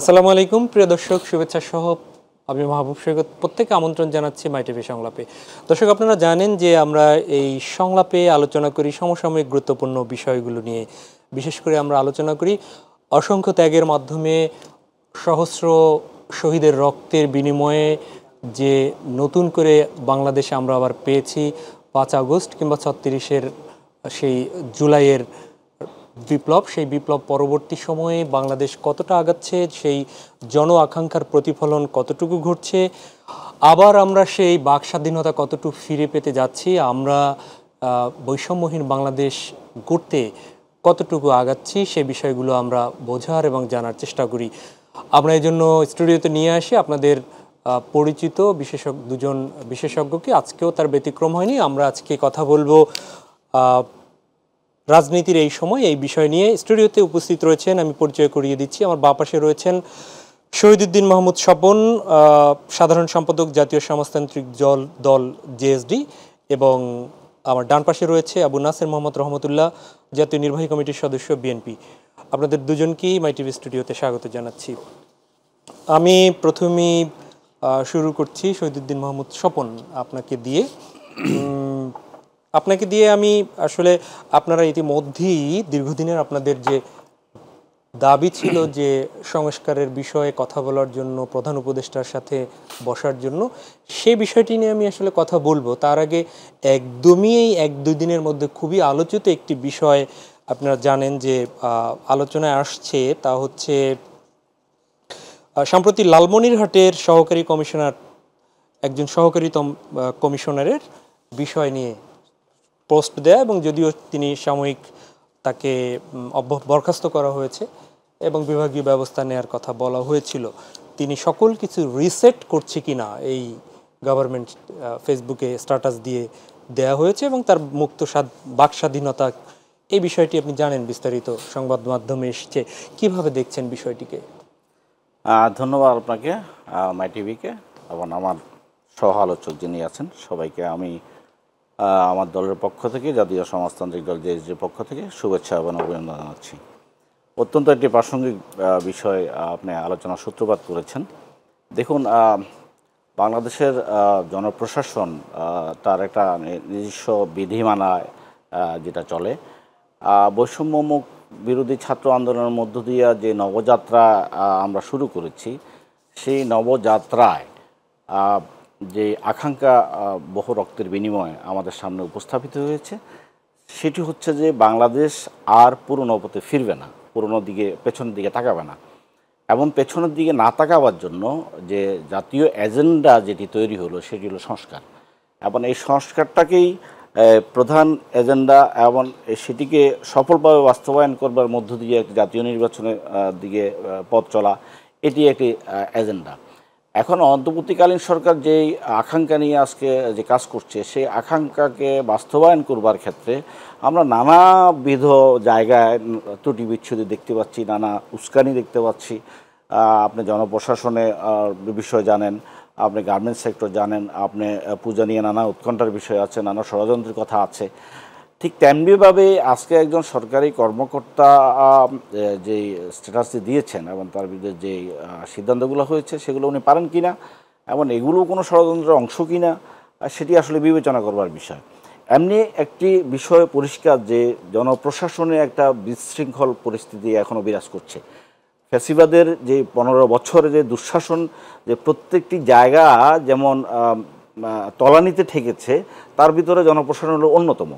আসসালামু আলাইকুম প্রিয় দর্শক শুভেচ্ছা সহ আমি মাহবুব সৈকত প্রত্যেকে আমন্ত্রণ জানাচ্ছি মাইটিভি সংলাপে দর্শক আপনারা জানেন যে আমরা এই সংলাপে আলোচনা করি সমসাময়িক গুরুত্বপূর্ণ বিষয়গুলো নিয়ে বিশেষ করে আমরা আলোচনা করি অসংখ্য ত্যাগের মাধ্যমে সহস্র শহীদের রক্তের বিনিময়ে যে নতুন করে বাংলাদেশে আমরা আবার পেয়েছি পাঁচ আগস্ট কিংবা ছত্রিশের সেই জুলাইয়ের বিপ্লব সেই বিপ্লব পরবর্তী সময়ে বাংলাদেশ কতটা আগাচ্ছে সেই জন আকাঙ্ক্ষার প্রতিফলন কতটুকু ঘটছে আবার আমরা সেই বাক স্বাধীনতা কতটুকু ফিরে পেতে যাচ্ছি আমরা বৈষম্যহীন বাংলাদেশ গড়তে কতটুকু আগাচ্ছি সে বিষয়গুলো আমরা বোঝার এবং জানার চেষ্টা করি আমরা এই জন্য স্টুডিওতে নিয়ে আসি আপনাদের পরিচিত বিশেষজ্ঞ দুজন বিশেষজ্ঞকে আজকেও তার ব্যতিক্রম হয়নি আমরা আজকে কথা বলবো রাজনীতির এই সময় এই বিষয় নিয়ে স্টুডিওতে উপস্থিত রয়েছেন আমি পরিচয় করিয়ে দিচ্ছি আমার বাপাশে পাশে রয়েছেন শহীদুদ্দিন মাহমুদ স্বপন সাধারণ সম্পাদক জাতীয় সমাজতান্ত্রিক জল দল জেএসডি এবং আমার ডান পাশে রয়েছে আবু নাসের মোহাম্মদ রহমতুল্লাহ জাতীয় নির্বাহী কমিটির সদস্য বিএনপি আপনাদের দুজনকেই মাইটিভি স্টুডিওতে স্বাগত জানাচ্ছি আমি প্রথমেই শুরু করছি শহীদুদ্দিন মাহমুদ স্বপন আপনাকে দিয়ে আপনাকে দিয়ে আমি আসলে আপনারা ইতিমধ্যেই দীর্ঘদিনের আপনাদের যে দাবি ছিল যে সংস্কারের বিষয়ে কথা বলার জন্য প্রধান উপদেষ্টার সাথে বসার জন্য সে বিষয়টি নিয়ে আমি আসলে কথা বলবো তার আগে একদমই এক দুই দিনের মধ্যে খুবই আলোচিত একটি বিষয় আপনারা জানেন যে আলোচনায় আসছে তা হচ্ছে সম্প্রতি লালমনিরহাটের সহকারী কমিশনার একজন সহকারী কমিশনারের বিষয় নিয়ে পোস্ট দেয়া এবং যদিও তিনি সাময়িক তাকে বরখাস্ত করা হয়েছে এবং বিভাগীয় ব্যবস্থা নেয়ার কথা বলা হয়েছিল তিনি সকল কিছু রিসেট করছে কি না এই গভর্নমেন্ট ফেসবুকে স্ট্যাটাস দিয়ে দেয়া হয়েছে এবং তার মুক্ত বাক স্বাধীনতা এই বিষয়টি আপনি জানেন বিস্তারিত সংবাদ মাধ্যমে এসেছে কিভাবে দেখছেন বিষয়টিকে ধন্যবাদ আপনাকে মাই টিভিকে এবং আমার সহ আলোচক যিনি আছেন সবাইকে আমি আমার দলের পক্ষ থেকে জাতীয় সমাজতান্ত্রিক দল জেএসডির পক্ষ থেকে শুভেচ্ছা এবং অভিনন্দন জানাচ্ছি অত্যন্ত একটি প্রাসঙ্গিক বিষয় আপনি আলোচনা সূত্রপাত করেছেন দেখুন বাংলাদেশের জনপ্রশাসন তার একটা নিজস্ব বিধিমানায় যেটা চলে বৈষম্যমুখ বিরোধী ছাত্র আন্দোলনের মধ্য দিয়ে যে নবযাত্রা আমরা শুরু করেছি সেই নবযাত্রায় যে আকাঙ্ক্ষা বহু রক্তের বিনিময়ে আমাদের সামনে উপস্থাপিত হয়েছে সেটি হচ্ছে যে বাংলাদেশ আর পুরনো পথে ফিরবে না পুরনো দিকে পেছনের দিকে তাকাবে না এবং পেছনের দিকে না তাকাবার জন্য যে জাতীয় এজেন্ডা যেটি তৈরি হলো সেটি হলো সংস্কার এবং এই সংস্কারটাকেই প্রধান এজেন্ডা এবং সেটিকে সফলভাবে বাস্তবায়ন করবার মধ্য দিয়ে একটি জাতীয় নির্বাচনের দিকে পথ চলা এটি একটি এজেন্ডা এখন অন্তর্বর্তীকালীন সরকার যেই আকাঙ্ক্ষা নিয়ে আজকে যে কাজ করছে সেই আকাঙ্ক্ষাকে বাস্তবায়ন করবার ক্ষেত্রে আমরা নানাবিধ জায়গায় ত্রুটি বিচ্ছুতি দেখতে পাচ্ছি নানা উস্কানি দেখতে পাচ্ছি আপনি জনপ্রশাসনে বিষয় জানেন আপনি গার্মেন্টস সেক্টর জানেন আপনি পূজা নিয়ে নানা উৎকণ্ঠার বিষয় আছে নানা ষড়যন্ত্রের কথা আছে ঠিক তেমনিভাবে আজকে একজন সরকারি কর্মকর্তা যে স্ট্যাটাসটি দিয়েছেন এবং তার বিরুদ্ধে যে সিদ্ধান্তগুলো হয়েছে সেগুলো উনি পারেন কি না এবং এগুলো কোনো ষড়যন্ত্রের অংশ কি না সেটি আসলে বিবেচনা করবার বিষয় এমনি একটি বিষয় পরিষ্কার যে জনপ্রশাসনে একটা বিশৃঙ্খল পরিস্থিতি এখনও বিরাজ করছে ফ্যাসিবাদের যে পনেরো বছরে যে দুঃশাসন যে প্রত্যেকটি জায়গা যেমন তলানিতে ঠেকেছে তার ভিতরে জনপ্রশাসন হলো অন্যতম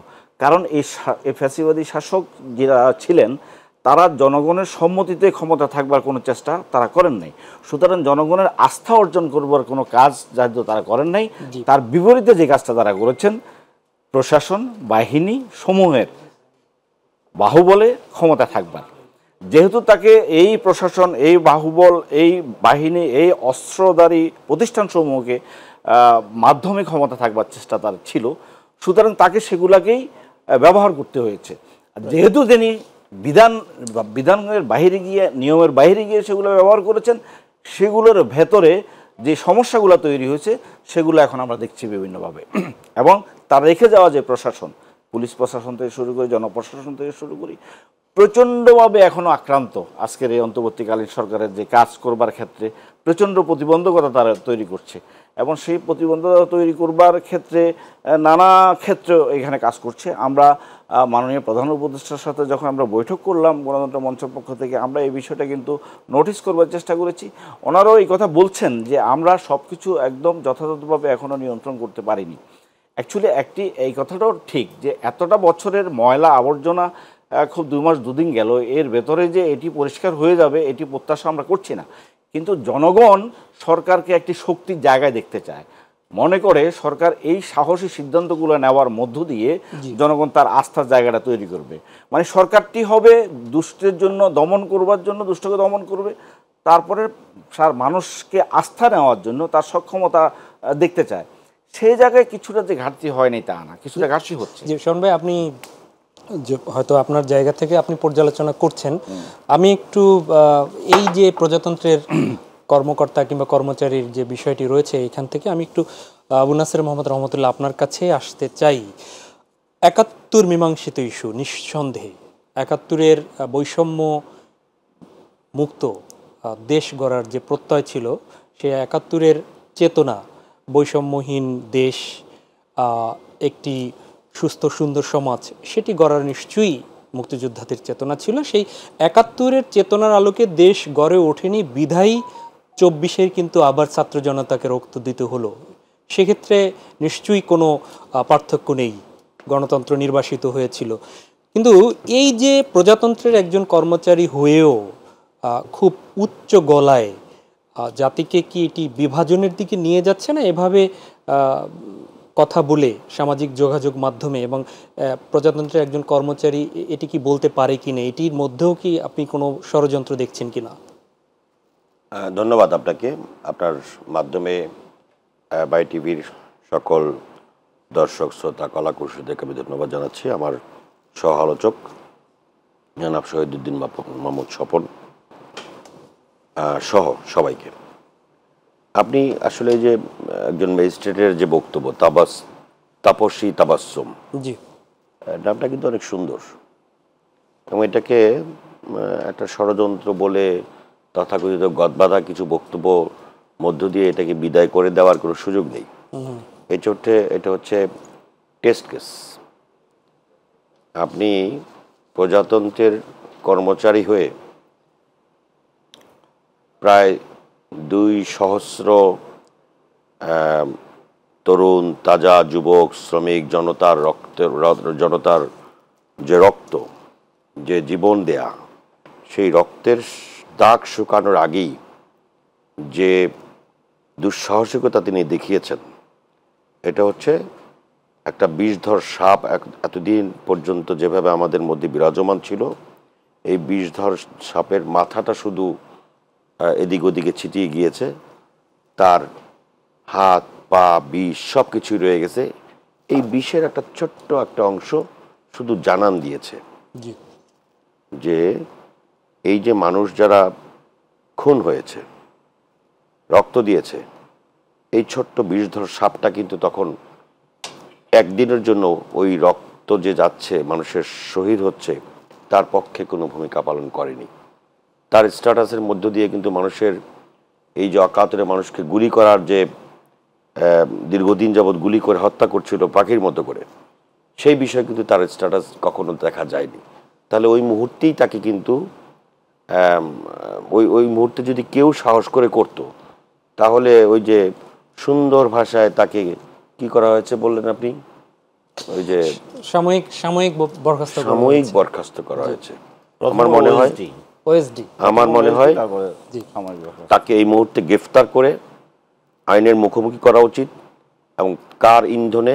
কারণ এই ফ্যাসিবাদী শাসক যারা ছিলেন তারা জনগণের সম্মতিতে ক্ষমতা থাকবার কোনো চেষ্টা তারা করেন নাই সুতরাং জনগণের আস্থা অর্জন করবার কোনো কাজ যাদের তারা করেন নাই তার বিপরীতে যে কাজটা তারা করেছেন প্রশাসন বাহিনী সমূহের বাহুবলে ক্ষমতা থাকবার যেহেতু তাকে এই প্রশাসন এই বাহুবল এই বাহিনী এই অস্ত্রধারী প্রতিষ্ঠানসমূহকে মাধ্যমে ক্ষমতা থাকবার চেষ্টা তার ছিল সুতরাং তাকে সেগুলাকেই ব্যবহার করতে হয়েছে যেহেতু তিনি বিধান বিধানের বাহিরে গিয়ে নিয়মের বাইরে গিয়ে সেগুলো ব্যবহার করেছেন সেগুলোর ভেতরে যে সমস্যাগুলো তৈরি হয়েছে সেগুলো এখন আমরা দেখছি বিভিন্নভাবে এবং তার রেখে যাওয়া যে প্রশাসন পুলিশ প্রশাসন থেকে শুরু করি জনপ্রশাসন থেকে শুরু করি প্রচণ্ডভাবে এখনও আক্রান্ত আজকের এই অন্তর্বর্তীকালীন সরকারের যে কাজ করবার ক্ষেত্রে প্রচণ্ড প্রতিবন্ধকতা তারা তৈরি করছে এবং সেই প্রতিবন্ধকতা তৈরি করবার ক্ষেত্রে নানা ক্ষেত্র এখানে কাজ করছে আমরা মাননীয় প্রধান উপদেষ্টার সাথে যখন আমরা বৈঠক করলাম গণতন্ত্র মঞ্চের পক্ষ থেকে আমরা এই বিষয়টা কিন্তু নোটিস করবার চেষ্টা করেছি ওনারাও এই কথা বলছেন যে আমরা সব কিছু একদম যথাযথভাবে এখনও নিয়ন্ত্রণ করতে পারিনি অ্যাকচুয়ালি একটি এই কথাটাও ঠিক যে এতটা বছরের ময়লা আবর্জনা খুব দুই মাস দুদিন গেল এর ভেতরে যে এটি পরিষ্কার হয়ে যাবে এটি প্রত্যাশা আমরা করছি না কিন্তু জনগণ সরকারকে একটি শক্তির জায়গায় দেখতে চায় মনে করে সরকার এই সাহসী সিদ্ধান্তগুলো নেওয়ার মধ্য দিয়ে জনগণ তার আস্থার জায়গাটা তৈরি করবে মানে সরকারটি হবে দুষ্টের জন্য দমন করবার জন্য দুষ্টকে দমন করবে তারপরে সার মানুষকে আস্থা নেওয়ার জন্য তার সক্ষমতা দেখতে চায় সেই জায়গায় কিছুটা যে ঘাটতি হয়নি তা না কিছুটা ঘাটতি হচ্ছে যে শোন ভাই আপনি হয়তো আপনার জায়গা থেকে আপনি পর্যালোচনা করছেন আমি একটু এই যে প্রজাতন্ত্রের কর্মকর্তা কিংবা কর্মচারীর যে বিষয়টি রয়েছে এখান থেকে আমি একটু আবু নাসের মোহাম্মদ রহমতুল্লাহ আপনার কাছে আসতে চাই একাত্তর মীমাংসিত ইস্যু নিঃসন্দেহে একাত্তরের বৈষম্য মুক্ত দেশ গড়ার যে প্রত্যয় ছিল সে একাত্তরের চেতনা বৈষম্যহীন দেশ একটি সুস্থ সুন্দর সমাজ সেটি গড়ার নিশ্চয়ই মুক্তিযোদ্ধাদের চেতনা ছিল সেই একাত্তরের চেতনার আলোকে দেশ গড়ে ওঠেনি বিধায়ী চব্বিশের কিন্তু আবার ছাত্র জনতাকে রক্ত দিতে হলো সেক্ষেত্রে নিশ্চয়ই কোনো পার্থক্য নেই গণতন্ত্র নির্বাসিত হয়েছিল কিন্তু এই যে প্রজাতন্ত্রের একজন কর্মচারী হয়েও খুব উচ্চ গলায় জাতিকে কি এটি বিভাজনের দিকে নিয়ে যাচ্ছে না এভাবে কথা বলে সামাজিক যোগাযোগ মাধ্যমে এবং প্রজাতন্ত্রের একজন কর্মচারী এটি কি বলতে পারে কি না এটির মধ্যেও কি আপনি কোনো ষড়যন্ত্র দেখছেন কি না ধন্যবাদ আপনাকে আপনার মাধ্যমে বাই টিভির সকল দর্শক শ্রোতা কলাকুশীদেরকে আমি ধন্যবাদ জানাচ্ছি আমার সহ আলোচক জনাব শহীদুদ্দিন মোহাম্মদ স্বপন সহ সবাইকে আপনি আসলে যে একজন ম্যাজিস্ট্রেটের যে বক্তব্য তাবাস তাপসী তাবাসম জি নামটা কিন্তু অনেক সুন্দর এবং এটাকে একটা ষড়যন্ত্র বলে তথাকথিত গদবাধা কিছু বক্তব্য মধ্য দিয়ে এটাকে বিদায় করে দেওয়ার কোনো সুযোগ নেই এই চোটে এটা হচ্ছে টেস্ট কেস আপনি প্রজাতন্ত্রের কর্মচারী হয়ে প্রায় দুই সহস্র তরুণ তাজা যুবক শ্রমিক জনতার রক্ত জনতার যে রক্ত যে জীবন দেয়া সেই রক্তের দাগ শুকানোর আগেই যে দুঃসাহসিকতা তিনি দেখিয়েছেন এটা হচ্ছে একটা বিষধর সাপ এতদিন পর্যন্ত যেভাবে আমাদের মধ্যে বিরাজমান ছিল এই বিষধর সাপের মাথাটা শুধু এদিক ওদিকে ছিটিয়ে গিয়েছে তার হাত পা বিষ সব কিছুই রয়ে গেছে এই বিষের একটা ছোট্ট একটা অংশ শুধু জানান দিয়েছে যে এই যে মানুষ যারা খুন হয়েছে রক্ত দিয়েছে এই ছোট্ট বিষধর সাপটা কিন্তু তখন একদিনের জন্য ওই রক্ত যে যাচ্ছে মানুষের শহীদ হচ্ছে তার পক্ষে কোনো ভূমিকা পালন করেনি তার স্ট্যাটাসের মধ্য দিয়ে কিন্তু মানুষের এই যে অকাতরে মানুষকে গুলি করার যে দীর্ঘদিন যাবৎ গুলি করে হত্যা করছিল পাখির মতো করে সেই বিষয়ে কিন্তু তার স্ট্যাটাস কখনো দেখা যায়নি তাহলে ওই মুহূর্তেই তাকে কিন্তু ওই ওই মুহূর্তে যদি কেউ সাহস করে করত। তাহলে ওই যে সুন্দর ভাষায় তাকে কি করা হয়েছে বললেন আপনি ওই যে সাময়িক সাময়িক বরখাস্ত সাময়িক বরখাস্ত করা হয়েছে আমার মনে হয় ওএসডি আমার মনে হয় তাকে এই মুহূর্তে গ্রেফতার করে আইনের মুখোমুখি করা উচিত এবং কার ইন্ধনে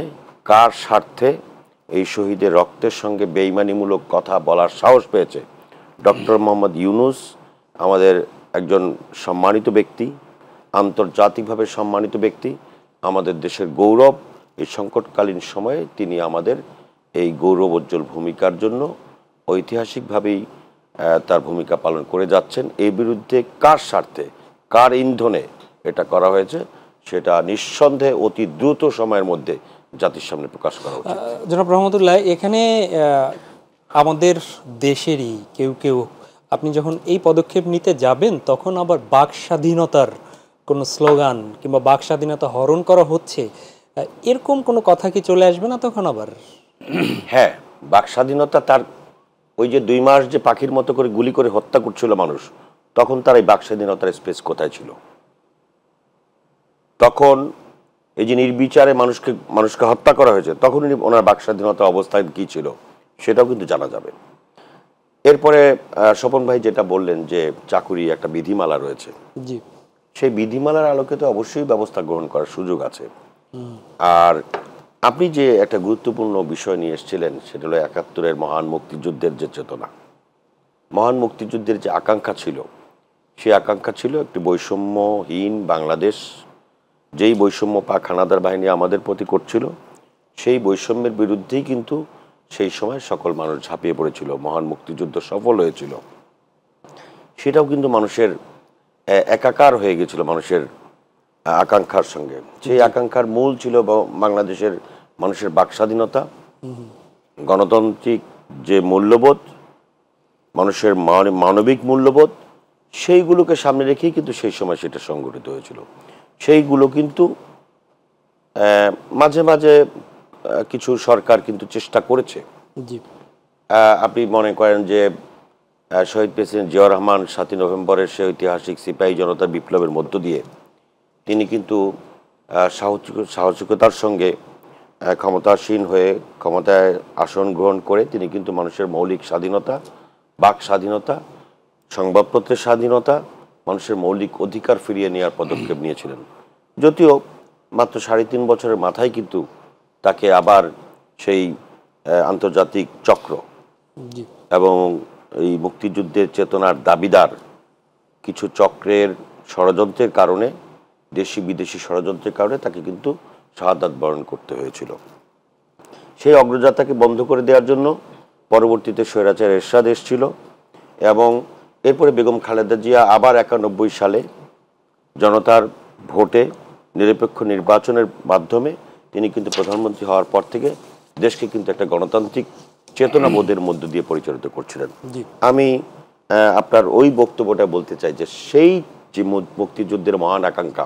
কার স্বার্থে এই শহীদের রক্তের সঙ্গে বেইমানিমূলক কথা বলার সাহস পেয়েছে ডক্টর মোহাম্মদ ইউনুস আমাদের একজন সম্মানিত ব্যক্তি আন্তর্জাতিকভাবে সম্মানিত ব্যক্তি আমাদের দেশের গৌরব এই সংকটকালীন সময়ে তিনি আমাদের এই গৌরবোজ্জ্বল ভূমিকার জন্য ঐতিহাসিকভাবেই তার ভূমিকা পালন করে যাচ্ছেন এই বিরুদ্ধে কার স্বার্থে কার ইন্ধনে এটা করা হয়েছে সেটা নিঃসন্দেহে অতি দ্রুত সময়ের মধ্যে জাতির সামনে প্রকাশ করা উচিত জনাব রহমতুল্লাহ এখানে আমাদের দেশেরই কেউ কেউ আপনি যখন এই পদক্ষেপ নিতে যাবেন তখন আবার বাক স্বাধীনতার কোনো স্লোগান কিংবা বাক স্বাধীনতা হরণ করা হচ্ছে এরকম কোনো কথা কি চলে আসবে না তখন আবার হ্যাঁ বাক স্বাধীনতা তার ওই যে দুই মাস যে পাখির মতো করে গুলি করে হত্যা করছিল মানুষ তখন তার এই বাক্স্বাধীনতার স্পেস কোথায় ছিল তখন এই যে নির্বিচারে মানুষকে মানুষকে হত্যা করা হয়েছে তখন ওনার বাকস্বাধীনতা অবস্থায় কি ছিল সেটাও কিন্তু জানা যাবে এরপরে স্বপন ভাই যেটা বললেন যে চাকুরি একটা বিধিমালা রয়েছে জি সেই বিধিমালার আলোকে তো অবশ্যই ব্যবস্থা গ্রহণ করার সুযোগ আছে আর আপনি যে একটা গুরুত্বপূর্ণ বিষয় নিয়ে এসেছিলেন সেটা হলো একাত্তরের মহান মুক্তিযুদ্ধের যে চেতনা মহান মুক্তিযুদ্ধের যে আকাঙ্ক্ষা ছিল সে আকাঙ্ক্ষা ছিল একটি বৈষম্যহীন বাংলাদেশ যেই বৈষম্য পা খানাদার বাহিনী আমাদের প্রতি করছিল সেই বৈষম্যের বিরুদ্ধেই কিন্তু সেই সময় সকল মানুষ ঝাঁপিয়ে পড়েছিল মহান মুক্তিযুদ্ধ সফল হয়েছিল সেটাও কিন্তু মানুষের একাকার হয়ে গেছিল মানুষের আকাঙ্ক্ষার সঙ্গে সেই আকাঙ্ক্ষার মূল ছিল বাংলাদেশের মানুষের বাক স্বাধীনতা গণতান্ত্রিক যে মূল্যবোধ মানুষের মানবিক মূল্যবোধ সেইগুলোকে সামনে রেখেই কিন্তু সেই সময় সেটা সংগঠিত হয়েছিল সেইগুলো কিন্তু মাঝে মাঝে কিছু সরকার কিন্তু চেষ্টা করেছে আপনি মনে করেন যে শহীদ প্রেসিডেন্ট জিয়া রহমান সাতই নভেম্বরের সেই ঐতিহাসিক সিপাহী জনতা বিপ্লবের মধ্য দিয়ে তিনি কিন্তু সাহসিক সাহসিকতার সঙ্গে ক্ষমতাসীন হয়ে ক্ষমতায় আসন গ্রহণ করে তিনি কিন্তু মানুষের মৌলিক স্বাধীনতা বাক স্বাধীনতা সংবাদপত্রের স্বাধীনতা মানুষের মৌলিক অধিকার ফিরিয়ে নেওয়ার পদক্ষেপ নিয়েছিলেন যদিও মাত্র সাড়ে তিন বছরের মাথায় কিন্তু তাকে আবার সেই আন্তর্জাতিক চক্র এবং এই মুক্তিযুদ্ধের চেতনার দাবিদার কিছু চক্রের ষড়যন্ত্রের কারণে দেশি বিদেশি ষড়যন্ত্রের কারণে তাকে কিন্তু শাহাদাত বরণ করতে হয়েছিল সেই অগ্রযাত্রাকে বন্ধ করে দেওয়ার জন্য পরবর্তীতে স্বৈরাচার এরশাদ এসছিল এবং এরপরে বেগম খালেদা জিয়া আবার একানব্বই সালে জনতার ভোটে নিরপেক্ষ নির্বাচনের মাধ্যমে তিনি কিন্তু প্রধানমন্ত্রী হওয়ার পর থেকে দেশকে কিন্তু একটা গণতান্ত্রিক চেতনাবোধের মধ্য দিয়ে পরিচালিত করছিলেন আমি আপনার ওই বক্তব্যটা বলতে চাই যে সেই যে মুক্তিযুদ্ধের মহান আকাঙ্ক্ষা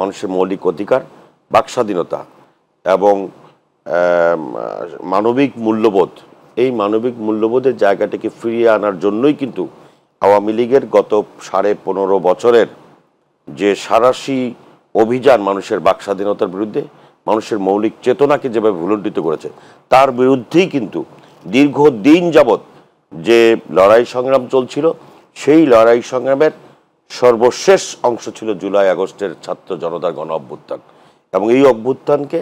মানুষের মৌলিক অধিকার বাকস্বাধীনতা এবং মানবিক মূল্যবোধ এই মানবিক মূল্যবোধের জায়গাটিকে ফিরিয়ে আনার জন্যই কিন্তু আওয়ামী লীগের গত সাড়ে পনেরো বছরের যে সারাশি অভিযান মানুষের বাকস্বাধীনতার বিরুদ্ধে মানুষের মৌলিক চেতনাকে যেভাবে ভুলণ্ডিত করেছে তার বিরুদ্ধেই কিন্তু দীর্ঘদিন যাবৎ যে লড়াই সংগ্রাম চলছিল সেই লড়াই সংগ্রামের সর্বশেষ অংশ ছিল জুলাই আগস্টের ছাত্র জনতার গণ অভ্যুত্থান এবং এই অভ্যুত্থানকে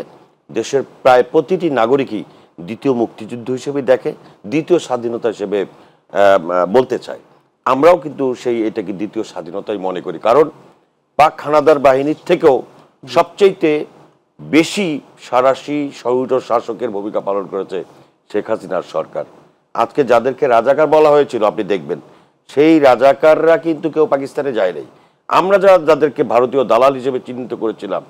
দেশের প্রায় প্রতিটি নাগরিকই দ্বিতীয় মুক্তিযুদ্ধ হিসেবে দেখে দ্বিতীয় স্বাধীনতা হিসেবে বলতে চায় আমরাও কিন্তু সেই এটাকে দ্বিতীয় স্বাধীনতাই মনে করি কারণ পাক হানাদার বাহিনীর থেকেও সবচেয়েতে বেশি সারাশি সহিত শাসকের ভূমিকা পালন করেছে শেখ হাসিনার সরকার আজকে যাদেরকে রাজাকার বলা হয়েছিল আপনি দেখবেন সেই রাজাকাররা কিন্তু কেউ পাকিস্তানে যায় নাই আমরা যারা যাদেরকে ভারতীয় দালাল হিসেবে চিহ্নিত করেছিলাম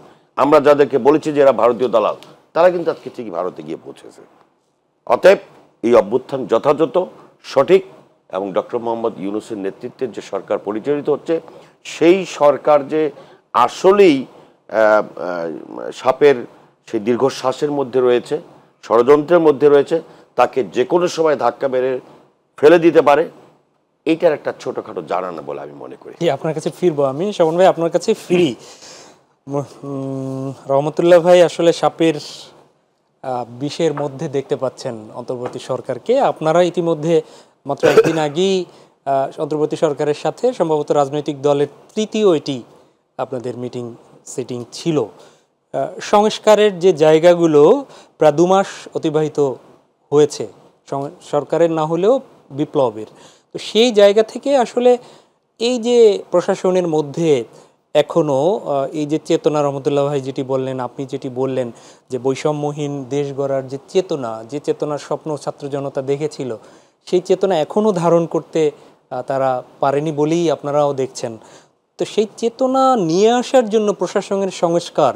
আমরা যাদেরকে বলেছি যে এরা ভারতীয় দালাল তারা কিন্তু আজকে ঠিকই ভারতে গিয়ে পৌঁছেছে অতএব এই অভ্যুত্থান যথাযথ সঠিক এবং ডক্টর মোহাম্মদ ইউনুসের নেতৃত্বের যে সরকার পরিচালিত হচ্ছে সেই সরকার যে আসলেই সাপের সেই দীর্ঘশ্বাসের মধ্যে রয়েছে ষড়যন্ত্রের মধ্যে রয়েছে তাকে যে কোনো সময় ধাক্কা মেরে ফেলে দিতে পারে এইটার একটা ছোটখাটো জানানো বলে আমি মনে করি আপনার কাছে ফিরবো আমি শ্রবণ ভাই আপনার কাছে ফিরি রহমতুল্লাহ ভাই আসলে সাপের বিষের মধ্যে দেখতে পাচ্ছেন অন্তর্বর্তী সরকারকে আপনারা ইতিমধ্যে মাত্র একদিন আগেই অন্তর্বর্তী সরকারের সাথে সম্ভবত রাজনৈতিক দলের তৃতীয় এটি আপনাদের মিটিং সিটিং ছিল সংস্কারের যে জায়গাগুলো প্রায় দু মাস অতিবাহিত হয়েছে সরকারের না হলেও বিপ্লবের তো সেই জায়গা থেকে আসলে এই যে প্রশাসনের মধ্যে এখনও এই যে চেতনা রহমতুল্লাহ ভাই যেটি বললেন আপনি যেটি বললেন যে বৈষম্যহীন দেশ গড়ার যে চেতনা যে চেতনার স্বপ্ন ছাত্র জনতা দেখেছিল সেই চেতনা এখনও ধারণ করতে তারা পারেনি বলেই আপনারাও দেখছেন তো সেই চেতনা নিয়ে আসার জন্য প্রশাসনের সংস্কার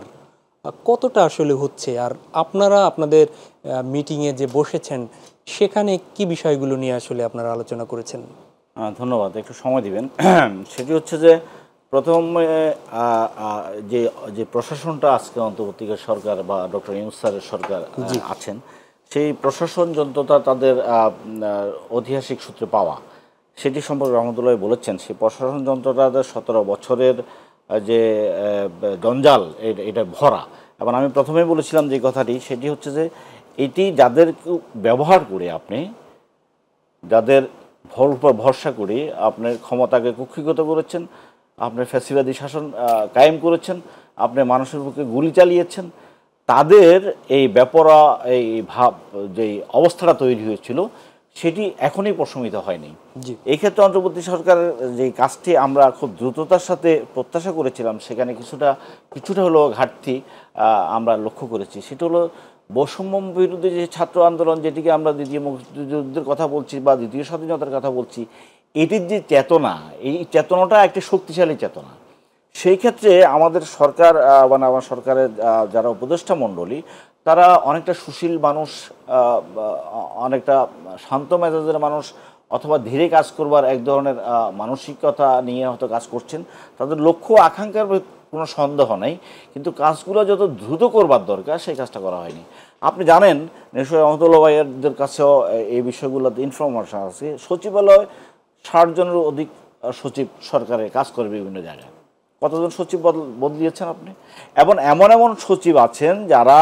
কতটা আসলে হচ্ছে আর আপনারা আপনাদের মিটিংয়ে যে বসেছেন সেখানে কি বিষয়গুলো নিয়ে আসলে আপনারা আলোচনা করেছেন ধন্যবাদ একটু সময় দিবেন সেটি হচ্ছে যে প্রথম যে যে প্রশাসনটা আজকে অন্তর্বর্তীকার সরকার বা ডক্টর ইউ সরকার আছেন সেই প্রশাসন যন্ত্রতা তাদের ঐতিহাসিক সূত্রে পাওয়া সেটি সম্পর্কে রহমতুল্লাহ বলেছেন সেই প্রশাসন যন্ত্রটা সতেরো বছরের যে জঞ্জাল এটা ভরা এবং আমি প্রথমেই বলেছিলাম যে কথাটি সেটি হচ্ছে যে এটি যাদের ব্যবহার করে আপনি যাদের ভর উপর ভরসা করে আপনার ক্ষমতাকে কুক্ষিগত করেছেন আপনার ফ্যাসিবাদী শাসন কায়েম করেছেন আপনি মানুষের বুকে গুলি চালিয়েছেন তাদের এই ব্যাপারা এই ভাব যে অবস্থাটা তৈরি হয়েছিল সেটি এখনই প্রশমিত হয়নি এক্ষেত্রে অন্তর্বর্তী সরকারের যে কাজটি আমরা খুব দ্রুততার সাথে প্রত্যাশা করেছিলাম সেখানে কিছুটা কিছুটা হলেও ঘাটতি আমরা লক্ষ্য করেছি সেটা হলো বৈষম্য বিরুদ্ধে যে ছাত্র আন্দোলন যেটিকে আমরা দ্বিতীয় মুক্তিযুদ্ধের কথা বলছি বা দ্বিতীয় স্বাধীনতার কথা বলছি এটির যে চেতনা এই চেতনাটা একটি শক্তিশালী চেতনা সেই ক্ষেত্রে আমাদের সরকার মানে আমার সরকারের যারা উপদেষ্টা মণ্ডলী তারা অনেকটা সুশীল মানুষ অনেকটা শান্ত মেজাজের মানুষ অথবা ধীরে কাজ করবার এক ধরনের মানসিকতা নিয়ে হয়তো কাজ করছেন তাদের লক্ষ্য আকাঙ্ক্ষার কোনো সন্দেহ নেই কিন্তু কাজগুলো যত দ্রুত করবার দরকার সেই কাজটা করা হয়নি আপনি জানেন নিশ্চয়ই রহমতুল্লাহ ভাইয়ের কাছেও এই বিষয়গুলোতে ইনফরমেশন আছে সচিবালয় ষাট জনের অধিক সচিব সরকারের কাজ করে বিভিন্ন জায়গায় কতজন সচিব বদল বদলিয়েছেন আপনি এবং এমন এমন সচিব আছেন যারা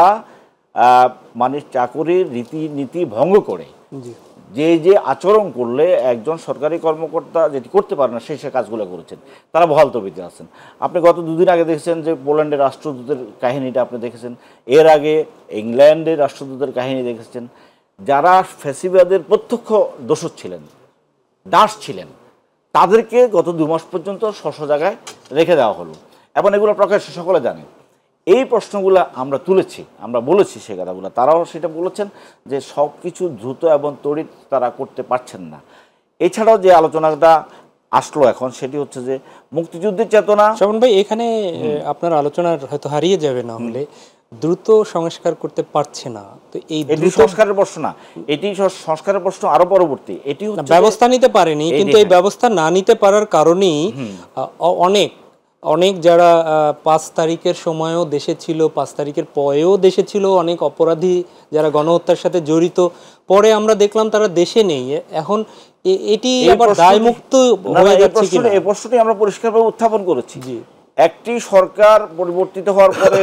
মানে চাকরির নীতি ভঙ্গ করে যে যে আচরণ করলে একজন সরকারি কর্মকর্তা যেটি করতে পারে না সেই সে কাজগুলো করেছেন তারা বহাল তবিতে আছেন আপনি গত দুদিন আগে দেখেছেন যে পোল্যান্ডের রাষ্ট্রদূতের কাহিনীটা আপনি দেখেছেন এর আগে ইংল্যান্ডের রাষ্ট্রদূতের কাহিনী দেখেছেন যারা ফেসিবাদের প্রত্যক্ষ দোষক ছিলেন দাস ছিলেন তাদেরকে গত দু মাস পর্যন্ত শশ জায়গায় রেখে দেওয়া হলো এবং এগুলো প্রকাশ্যে সকলে জানে এই প্রশ্নগুলো আমরা তুলেছি আমরা বলেছি সে কথাগুলো তারাও সেটা বলেছেন যে সব কিছু দ্রুত এবং তড়িৎ তারা করতে পারছেন না এছাড়াও যে আলোচনাটা আসলো এখন সেটি হচ্ছে যে মুক্তিযুদ্ধের চেতনা শ্রবণ ভাই এখানে আপনার আলোচনার হয়তো হারিয়ে যাবে না হলে দ্রুত সংস্কার করতে পারছে না তো এই সংস্কারের প্রশ্ন না এটি সংস্কারের প্রশ্ন আরো পরবর্তী এটি ব্যবস্থা নিতে পারেনি কিন্তু এই ব্যবস্থা না নিতে পারার কারণেই অনেক অনেক যারা পাঁচ তারিখের সময়ও দেশে ছিল পাঁচ তারিখের পরেও দেশে ছিল অনেক অপরাধী যারা গণহত্যার সাথে জড়িত পরে আমরা দেখলাম তারা দেশে নেই এখন এটি আবার দায়মুক্ত হয়ে যাচ্ছে এই প্রশ্নটি আমরা পরিষ্কারভাবে উত্থাপন করেছি জি একটি সরকার পরিবর্তিত হওয়ার পরে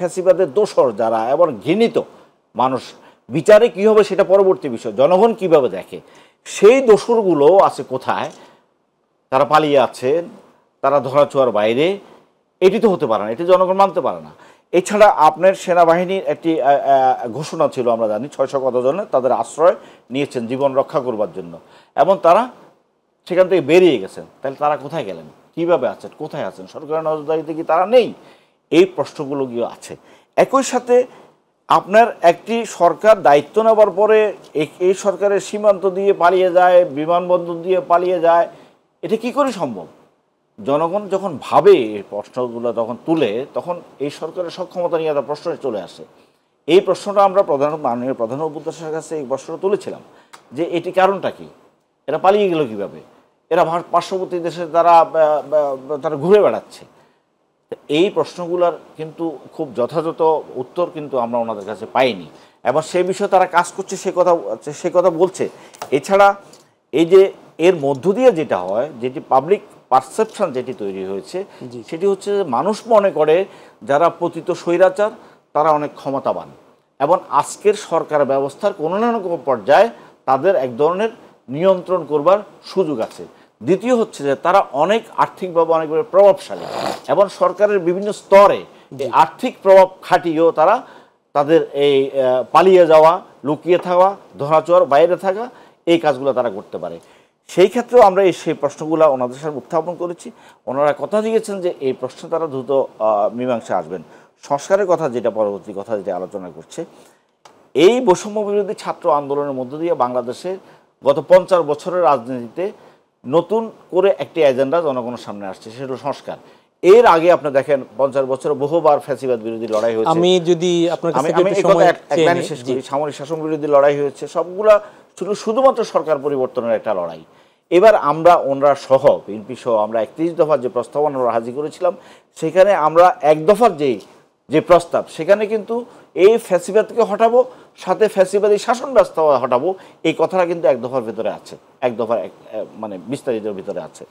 ফ্যাসিবাদের দোষর যারা এবং ঘৃণিত মানুষ বিচারে কি হবে সেটা পরবর্তী বিষয় জনগণ কিভাবে দেখে সেই দোষরগুলো আছে কোথায় তারা পালিয়ে আছেন তারা চোয়ার বাইরে এটি তো হতে পারে না এটি জনগণ মানতে পারে না এছাড়া আপনার সেনাবাহিনীর একটি ঘোষণা ছিল আমরা জানি ছয়শো কতজনে তাদের আশ্রয় নিয়েছেন জীবন রক্ষা করবার জন্য এবং তারা সেখান থেকে বেরিয়ে গেছেন তাহলে তারা কোথায় গেলেন কীভাবে আছেন কোথায় আছেন সরকারের নজরদারিতে কি তারা নেই এই প্রশ্নগুলো গিয়ে আছে একই সাথে আপনার একটি সরকার দায়িত্ব নেওয়ার পরে এই সরকারের সীমান্ত দিয়ে পালিয়ে যায় বিমানবন্দর দিয়ে পালিয়ে যায় এটা কি করে সম্ভব জনগণ যখন ভাবে এই প্রশ্নগুলো যখন তুলে তখন এই সরকারের সক্ষমতা নিয়ে একটা প্রশ্ন চলে আসে এই প্রশ্নটা আমরা প্রধান মাননীয় প্রধান উপদেষ্টার কাছে এই প্রশ্নটা তুলেছিলাম যে এটি কারণটা কি এরা পালিয়ে গেল কিভাবে এরা পার্শ্ববর্তী দেশে তারা তারা ঘুরে বেড়াচ্ছে এই প্রশ্নগুলোর কিন্তু খুব যথাযথ উত্তর কিন্তু আমরা ওনাদের কাছে পাইনি এবং সে বিষয়ে তারা কাজ করছে সে কথা সে কথা বলছে এছাড়া এই যে এর মধ্য দিয়ে যেটা হয় যেটি পাবলিক পারসেপশন যেটি তৈরি হয়েছে সেটি হচ্ছে মানুষ মনে করে যারা পতিত স্বৈরাচার তারা অনেক ক্ষমতাবান এবং আজকের সরকার ব্যবস্থার কোনো না কোনো পর্যায়ে তাদের এক ধরনের নিয়ন্ত্রণ করবার সুযোগ আছে দ্বিতীয় হচ্ছে যে তারা অনেক আর্থিকভাবে অনেকভাবে প্রভাবশালী এবং সরকারের বিভিন্ন স্তরে আর্থিক প্রভাব খাটিয়েও তারা তাদের এই পালিয়ে যাওয়া লুকিয়ে থাকা ধরাচোয়ার বাইরে থাকা এই কাজগুলো তারা করতে পারে সেই ক্ষেত্রেও আমরা এই সেই প্রশ্নগুলো ওনাদের সাথে উত্থাপন করেছি ওনারা কথা দিয়েছেন যে এই প্রশ্ন তারা দ্রুত মীমাংসা আসবেন সংস্কারের কথা যেটা পরবর্তী কথা যেটা আলোচনা করছে এই বৈষম্য বিরোধী ছাত্র আন্দোলনের মধ্য দিয়ে বাংলাদেশের গত পঞ্চাশ বছরের রাজনীতিতে নতুন করে একটি এজেন্ডা জনগণের সামনে আসছে সেটা হলো সংস্কার এর আগে আপনি দেখেন পঞ্চাশ বছর বহুবার ফ্যাসিবাদ বিরোধী লড়াই হয়েছে আমি যদি আপনার সামরিক শাসন বিরোধী লড়াই হয়েছে সবগুলা শুধু শুধুমাত্র সরকার পরিবর্তনের একটা লড়াই এবার আমরা ওনরা সহ বিএনপি সহ আমরা একত্রিশ দফার যে প্রস্তাব আমরা হাজির করেছিলাম সেখানে আমরা এক দফার যে যে প্রস্তাব সেখানে কিন্তু এই ফ্যাসিবাদকে হটাবো সাথে ফ্যাসিবাদী শাসন ব্যবস্থা হটাবো এই কথাটা কিন্তু এক দফার ভিতরে আছে এক দফার এক মানে বিস্তারিত ভিতরে আছে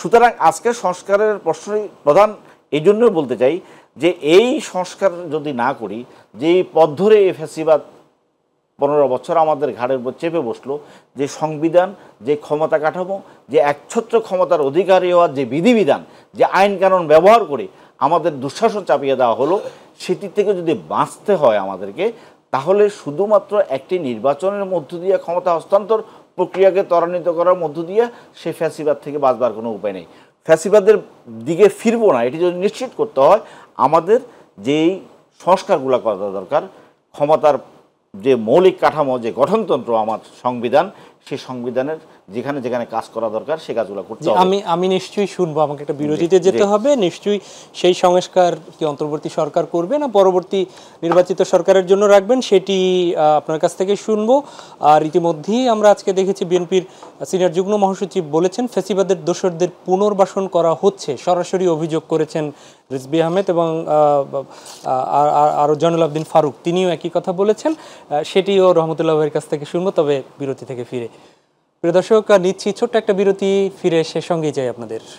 সুতরাং আজকে সংস্কারের প্রশ্নই প্রধান এই জন্য বলতে চাই যে এই সংস্কার যদি না করি যে পথ ধরে এই ফ্যাসিবাদ পনেরো বছর আমাদের ঘাড়ের উপর চেপে বসলো যে সংবিধান যে ক্ষমতা কাঠামো যে একছত্র ক্ষমতার অধিকারী হওয়ার যে বিধিবিধান যে আইন কানুন ব্যবহার করে আমাদের দুঃশাসন চাপিয়ে দেওয়া হলো সেটি থেকে যদি বাঁচতে হয় আমাদেরকে তাহলে শুধুমাত্র একটি নির্বাচনের মধ্য দিয়ে ক্ষমতা হস্তান্তর প্রক্রিয়াকে ত্বরান্বিত করার মধ্য দিয়ে সে ফ্যাসিবাদ থেকে বাঁচবার কোনো উপায় নেই ফ্যাসিবাদের দিকে ফিরবো না এটি যদি নিশ্চিত করতে হয় আমাদের যেই সংস্কারগুলো করা দরকার ক্ষমতার যে মৌলিক কাঠামো যে গঠনতন্ত্র আমার সংবিধান সেই সংবিধানের যেখানে যেখানে কাজ করা দরকার সে কাজগুলো করতে আমি আমি নিশ্চয়ই শুনবো আমাকে একটা বিরোধীতে যেতে হবে নিশ্চয়ই সেই সংস্কার কি অন্তর্বর্তী সরকার করবে না পরবর্তী নির্বাচিত সরকারের জন্য রাখবেন সেটি আপনার কাছ থেকে শুনবো আর ইতিমধ্যেই আমরা আজকে দেখেছি বিএনপির সিনিয়র যুগ্ম মহাসচিব বলেছেন ফেসিবাদের দোষরদের পুনর্বাসন করা হচ্ছে সরাসরি অভিযোগ করেছেন রিজবি আহমেদ এবং আরও জয়নুল আবদিন ফারুক তিনিও একই কথা বলেছেন সেটিও রহমতুল্লাহের কাছ থেকে শুনবো তবে বিরতি থেকে ফিরে প্রিয় দর্শক নিচ্ছি ছোট্ট একটা বিরতি ফিরে সে সঙ্গেই যাই আপনাদের আরও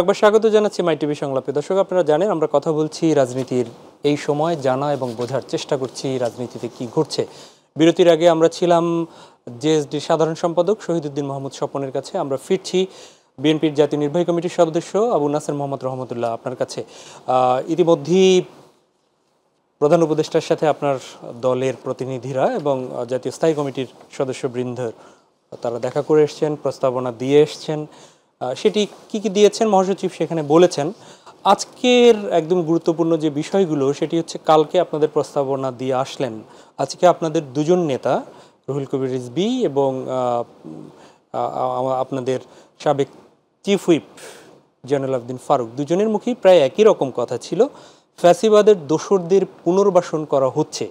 একবার স্বাগত জানাচ্ছি মাই টিভি সংলাপে দর্শক আপনারা জানেন আমরা কথা বলছি রাজনীতির এই সময় জানা এবং বোঝার চেষ্টা করছি রাজনীতিতে কি ঘটছে বিরতির আগে আমরা ছিলাম জেএসডি সাধারণ সম্পাদক শহীদ উদ্দিন মাহমুদ স্বপনের কাছে আমরা ফিরছি বিএনপির জাতীয় নির্বাহী কমিটির সদস্য আবু নাসের মোহাম্মদ রহমতুল্লাহ আপনার কাছে ইতিমধ্যেই প্রধান উপদেষ্টার সাথে আপনার দলের প্রতিনিধিরা এবং জাতীয় স্থায়ী কমিটির সদস্য বৃন্দর তারা দেখা করে এসছেন প্রস্তাবনা দিয়ে এসছেন সেটি কি কি দিয়েছেন মহাসচিব সেখানে বলেছেন আজকের একদম গুরুত্বপূর্ণ যে বিষয়গুলো সেটি হচ্ছে কালকে আপনাদের প্রস্তাবনা দিয়ে আসলেন আজকে আপনাদের দুজন নেতা রুহুল কবির রিজবি এবং আপনাদের সাবেক চিফ হুইপ জেনারেল আবদিন ফারুক দুজনের মুখেই প্রায় একই রকম কথা ছিল ফ্যাসিবাদের দোসরদের পুনর্বাসন করা হচ্ছে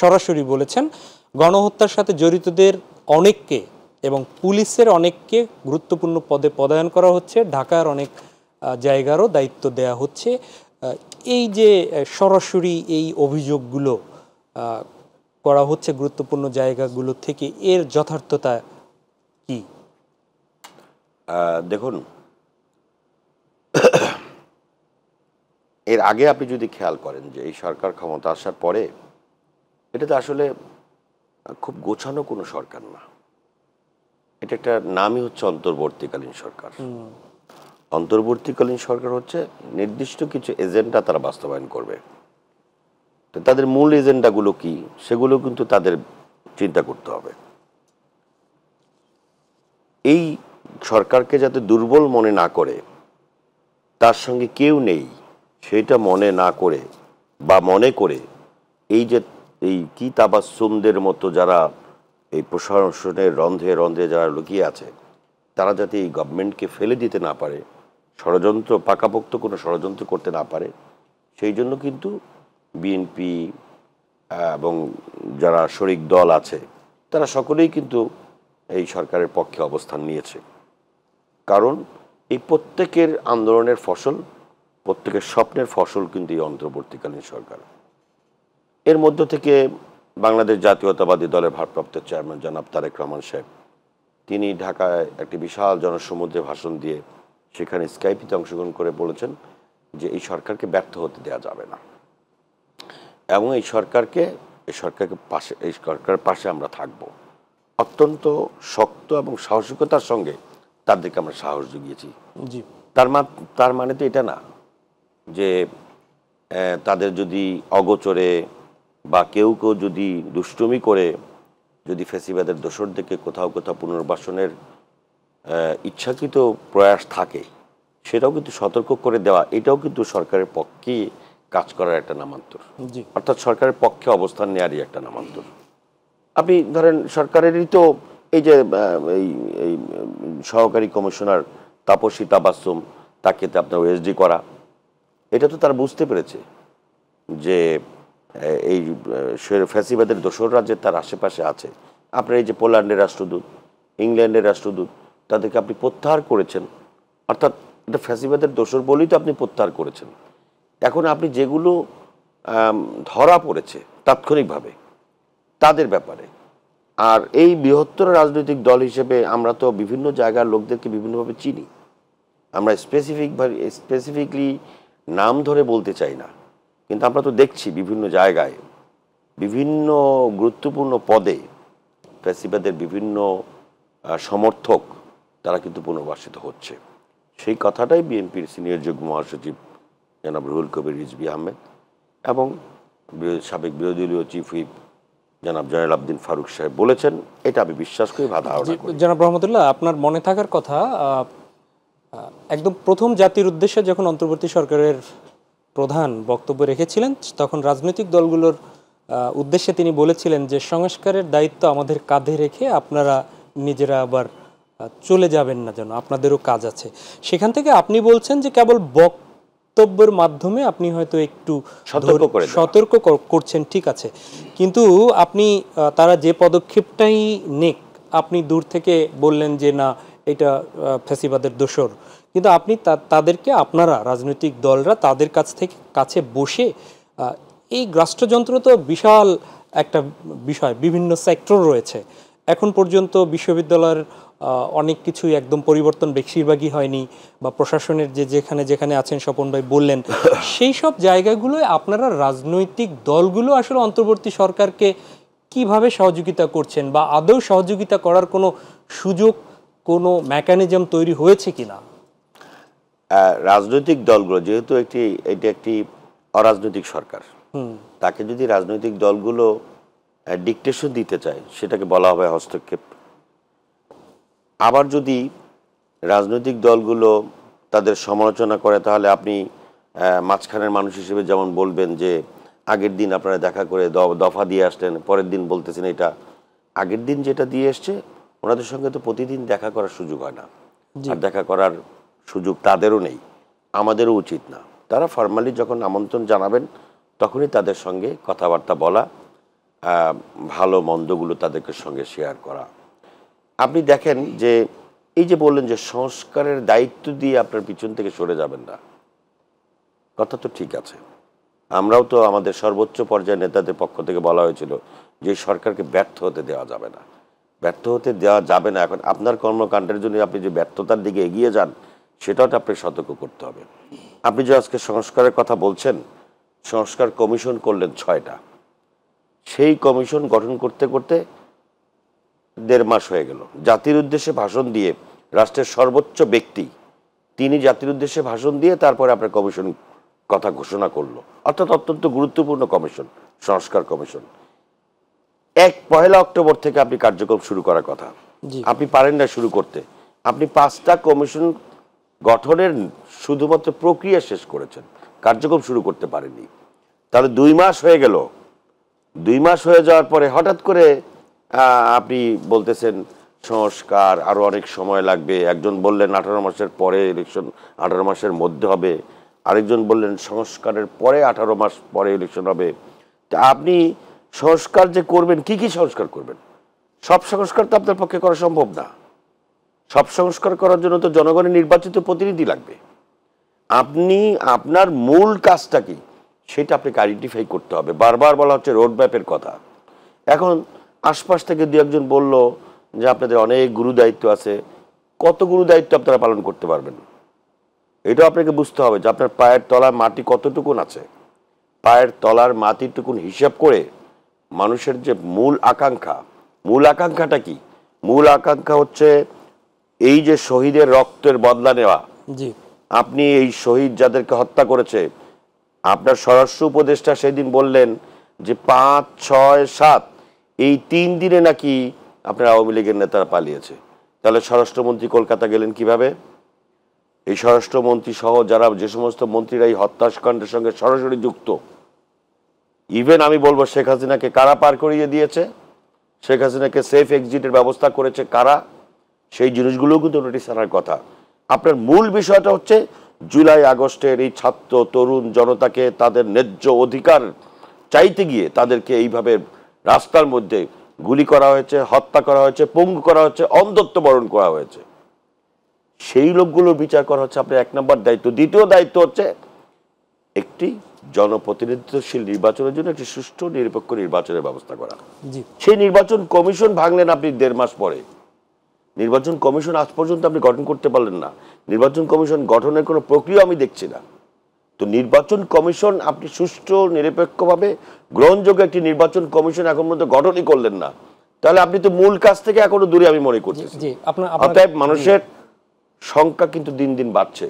সরাসরি বলেছেন গণহত্যার সাথে জড়িতদের অনেককে এবং পুলিশের অনেককে গুরুত্বপূর্ণ পদে পদায়ন করা হচ্ছে ঢাকার অনেক জায়গারও দায়িত্ব দেয়া হচ্ছে এই যে সরাসরি এই অভিযোগগুলো করা হচ্ছে গুরুত্বপূর্ণ জায়গাগুলো থেকে এর যথার্থতা কী দেখুন এর আগে আপনি যদি খেয়াল করেন যে এই সরকার ক্ষমতা আসার পরে এটা তো আসলে খুব গোছানো কোনো সরকার না এটা একটা নামই হচ্ছে অন্তর্বর্তীকালীন সরকার অন্তর্বর্তীকালীন সরকার হচ্ছে নির্দিষ্ট কিছু এজেন্ডা তারা বাস্তবায়ন করবে তো তাদের মূল এজেন্ডাগুলো কি সেগুলো কিন্তু তাদের চিন্তা করতে হবে এই সরকারকে যাতে দুর্বল মনে না করে তার সঙ্গে কেউ নেই সেটা মনে না করে বা মনে করে এই যে এই কি তাবাসুমদের মতো যারা এই প্রশাসনের রন্ধে রন্ধে যারা লুকিয়ে আছে তারা যাতে এই গভর্নমেন্টকে ফেলে দিতে না পারে ষড়যন্ত্র পাকাপোক্ত কোনো ষড়যন্ত্র করতে না পারে সেই জন্য কিন্তু বিএনপি এবং যারা শরিক দল আছে তারা সকলেই কিন্তু এই সরকারের পক্ষে অবস্থান নিয়েছে কারণ এই প্রত্যেকের আন্দোলনের ফসল প্রত্যেকের স্বপ্নের ফসল কিন্তু এই অন্তর্বর্তীকালীন সরকার এর মধ্য থেকে বাংলাদেশ জাতীয়তাবাদী দলের ভারপ্রাপ্ত চেয়ারম্যান জনাব তারেক রহমান সাহেব তিনি ঢাকায় একটি বিশাল জনসমুদ্রে ভাষণ দিয়ে সেখানে স্কাইপিতে অংশগ্রহণ করে বলেছেন যে এই সরকারকে ব্যর্থ হতে দেওয়া যাবে না এবং এই সরকারকে এই সরকারকে পাশে এই সরকারের পাশে আমরা থাকব অত্যন্ত শক্ত এবং সাহসিকতার সঙ্গে তাদেরকে আমরা সাহস জুগিয়েছি তার মা তার মানে তো এটা না যে তাদের যদি অগোচরে বা কেউ কেউ যদি দুষ্টমি করে যদি ফেসিবাদের দিকে কোথাও কোথাও পুনর্বাসনের ইচ্ছাকৃত প্রয়াস থাকে সেটাও কিন্তু সতর্ক করে দেওয়া এটাও কিন্তু সরকারের পক্ষে কাজ করার একটা নামান্তর অর্থাৎ সরকারের পক্ষে অবস্থান নেওয়ারই একটা নামান্তর আপনি ধরেন সরকারেরই তো এই যে এই এই সহকারী কমিশনার তাপসী তাবাসুম তাকে আপনার ওএসডি করা এটা তো তারা বুঝতে পেরেছে যে এই ফ্যাসিবাদের দোসর রাজ্যের তার আশেপাশে আছে আপনার এই যে পোল্যান্ডের রাষ্ট্রদূত ইংল্যান্ডের রাষ্ট্রদূত তাদেরকে আপনি প্রত্যাহার করেছেন অর্থাৎ এটা ফ্যাসিবাদের দোসর বলেই তো আপনি প্রত্যাহার করেছেন এখন আপনি যেগুলো ধরা পড়েছে তাৎক্ষণিকভাবে তাদের ব্যাপারে আর এই বৃহত্তর রাজনৈতিক দল হিসেবে আমরা তো বিভিন্ন জায়গার লোকদেরকে বিভিন্নভাবে চিনি আমরা স্পেসিফিকভাবে স্পেসিফিকলি নাম ধরে বলতে চাই না কিন্তু আমরা তো দেখছি বিভিন্ন জায়গায় বিভিন্ন গুরুত্বপূর্ণ পদে ফ্যাসিবাদের বিভিন্ন সমর্থক তারা কিন্তু পুনর্বাসিত হচ্ছে সেই কথাটাই বিএনপির সিনিয়র যুগ্ম মহাসচিব জনাব রুহুল কবির রিজবি আহমেদ এবং সাবেক বিরোধী দলীয় চিফ হুইপ জনাব জয়নাল আব্দিন ফারুক সাহেব বলেছেন এটা আমি বিশ্বাস করি বা ধারণা জনাব রহমতুল্লাহ আপনার মনে থাকার কথা একদম প্রথম জাতির উদ্দেশ্যে যখন অন্তর্বর্তী সরকারের প্রধান বক্তব্য রেখেছিলেন তখন রাজনৈতিক দলগুলোর উদ্দেশ্যে তিনি বলেছিলেন যে সংস্কারের দায়িত্ব আমাদের কাঁধে রেখে আপনারা নিজেরা আবার চলে যাবেন না যেন আপনাদেরও কাজ আছে সেখান থেকে আপনি বলছেন যে কেবল বক বক্তব্যের মাধ্যমে আপনি হয়তো একটু সতর্ক করছেন ঠিক আছে কিন্তু আপনি তারা যে পদক্ষেপটাই নেক আপনি দূর থেকে বললেন যে না এটা ফ্যাসিবাদের দোষর কিন্তু আপনি তাদেরকে আপনারা রাজনৈতিক দলরা তাদের কাছ থেকে কাছে বসে এই রাষ্ট্রযন্ত্র তো বিশাল একটা বিষয় বিভিন্ন সেক্টর রয়েছে এখন পর্যন্ত বিশ্ববিদ্যালয়ের অনেক কিছুই একদম পরিবর্তন বেশিরভাগই হয়নি বা প্রশাসনের যে যেখানে যেখানে আছেন স্বপন ভাই বললেন সেই সব জায়গাগুলোয় আপনারা রাজনৈতিক দলগুলো আসলে অন্তর্বর্তী সরকারকে কিভাবে সহযোগিতা করছেন বা আদৌ সহযোগিতা করার কোনো সুযোগ কোনো মেকানিজম তৈরি হয়েছে কিনা রাজনৈতিক দলগুলো যেহেতু একটি এটি একটি অরাজনৈতিক সরকার তাকে যদি রাজনৈতিক দলগুলো ডিকটেশন দিতে চায় সেটাকে বলা হবে হস্তক্ষেপ আবার যদি রাজনৈতিক দলগুলো তাদের সমালোচনা করে তাহলে আপনি মাঝখানের মানুষ হিসেবে যেমন বলবেন যে আগের দিন আপনারা দেখা করে দফা দিয়ে আসলেন পরের দিন বলতেছেন এটা আগের দিন যেটা দিয়ে এসছে ওনাদের সঙ্গে তো প্রতিদিন দেখা করার সুযোগ হয় না আর দেখা করার সুযোগ তাদেরও নেই আমাদেরও উচিত না তারা ফর্মালি যখন আমন্ত্রণ জানাবেন তখনই তাদের সঙ্গে কথাবার্তা বলা ভালো মন্দগুলো তাদেরকে সঙ্গে শেয়ার করা আপনি দেখেন যে এই যে বললেন যে সংস্কারের দায়িত্ব দিয়ে আপনার পিছন থেকে সরে যাবেন না কথা তো ঠিক আছে আমরাও তো আমাদের সর্বোচ্চ পর্যায়ের নেতাদের পক্ষ থেকে বলা হয়েছিল যে সরকারকে ব্যর্থ হতে দেওয়া যাবে না ব্যর্থ হতে দেওয়া যাবে না এখন আপনার কর্মকাণ্ডের জন্য আপনি যে ব্যর্থতার দিকে এগিয়ে যান সেটাও তো আপনাকে সতর্ক করতে হবে আপনি যে আজকে সংস্কারের কথা বলছেন সংস্কার কমিশন করলেন ছয়টা সেই কমিশন গঠন করতে করতে দেড় মাস হয়ে গেল জাতির উদ্দেশ্যে ভাষণ দিয়ে রাষ্ট্রের সর্বোচ্চ ব্যক্তি তিনি জাতির উদ্দেশ্যে ভাষণ দিয়ে তারপরে আপনার কমিশন কথা ঘোষণা করলো অর্থাৎ অত্যন্ত গুরুত্বপূর্ণ কমিশন সংস্কার কমিশন এক পহেলা অক্টোবর থেকে আপনি কার্যক্রম শুরু করার কথা আপনি পারেন না শুরু করতে আপনি পাঁচটা কমিশন গঠনের শুধুমাত্র প্রক্রিয়া শেষ করেছেন কার্যক্রম শুরু করতে পারেননি তাহলে দুই মাস হয়ে গেল দুই মাস হয়ে যাওয়ার পরে হঠাৎ করে হ্যাঁ, আপনি বলতেছেন সংস্কার আরও অনেক সময় লাগবে একজন বললেন আঠারো মাসের পরে ইলেকশন আঠারো মাসের মধ্যে হবে আরেকজন বললেন সংস্কারের পরে আঠারো মাস পরে ইলেকশন হবে তা আপনি সংস্কার যে করবেন কি কি সংস্কার করবেন সব সংস্কার তো আপনার পক্ষে করা সম্ভব না সব সংস্কার করার জন্য তো জনগণের নির্বাচিত প্রতিনিধি লাগবে আপনি আপনার মূল কাজটা কি সেটা আপনাকে আইডেন্টিফাই করতে হবে বারবার বলা হচ্ছে রোড ম্যাপের কথা এখন আশপাশ থেকে দু একজন বলল যে আপনাদের অনেক গুরু দায়িত্ব আছে কত গুরু দায়িত্ব আপনারা পালন করতে পারবেন এটাও আপনাকে বুঝতে হবে যে আপনার পায়ের তলার মাটি কতটুকুন আছে পায়ের তলার মাটিটুকুন হিসাব করে মানুষের যে মূল আকাঙ্ক্ষা মূল আকাঙ্ক্ষাটা কি মূল আকাঙ্ক্ষা হচ্ছে এই যে শহীদের রক্তের বদলা নেওয়া জি আপনি এই শহীদ যাদেরকে হত্যা করেছে আপনার স্বরাষ্ট্র উপদেষ্টা সেদিন বললেন যে পাঁচ ছয় সাত এই তিন দিনে নাকি আপনার আওয়ামী লীগের নেতারা পালিয়েছে তাহলে স্বরাষ্ট্রমন্ত্রী কলকাতা গেলেন কিভাবে এই স্বরাষ্ট্রমন্ত্রী সহ যারা যে সমস্ত মন্ত্রীরা এই হত্যাকাণ্ডের সঙ্গে সরাসরি যুক্ত ইভেন আমি বলবো শেখ হাসিনাকে কারা পার করিয়ে দিয়েছে শেখ হাসিনাকে সেফ এক্সিটের ব্যবস্থা করেছে কারা সেই জিনিসগুলোও কিন্তু নোটিশ আনার কথা আপনার মূল বিষয়টা হচ্ছে জুলাই আগস্টের এই ছাত্র তরুণ জনতাকে তাদের ন্যায্য অধিকার চাইতে গিয়ে তাদেরকে এইভাবে রাস্তার মধ্যে গুলি করা হয়েছে হত্যা করা হয়েছে পঙ্গু করা হয়েছে অন্ধত্ব বরণ করা হয়েছে সেই লোকগুলোর বিচার করা হচ্ছে আপনার এক নম্বর দায়িত্ব দ্বিতীয় দায়িত্ব হচ্ছে একটি জনপ্রতিনিধিত্বশীল নির্বাচনের জন্য একটি সুষ্ঠু নিরপেক্ষ নির্বাচনের ব্যবস্থা করা সেই নির্বাচন কমিশন ভাঙলেন আপনি দেড় মাস পরে নির্বাচন কমিশন আজ পর্যন্ত আপনি গঠন করতে পারলেন না নির্বাচন কমিশন গঠনের কোনো প্রক্রিয়া আমি দেখছি না তো নির্বাচন কমিশন আপনি সুষ্ঠু নিরপেক্ষভাবে গ্রহণযোগ্য একটি নির্বাচন কমিশন এখন পর্যন্ত গঠনই করলেন না তাহলে আপনি তো মূল কাজ থেকে এখনো দূরে আমি মনে করছি অতএব মানুষের সংখ্যা কিন্তু দিন দিন বাড়ছে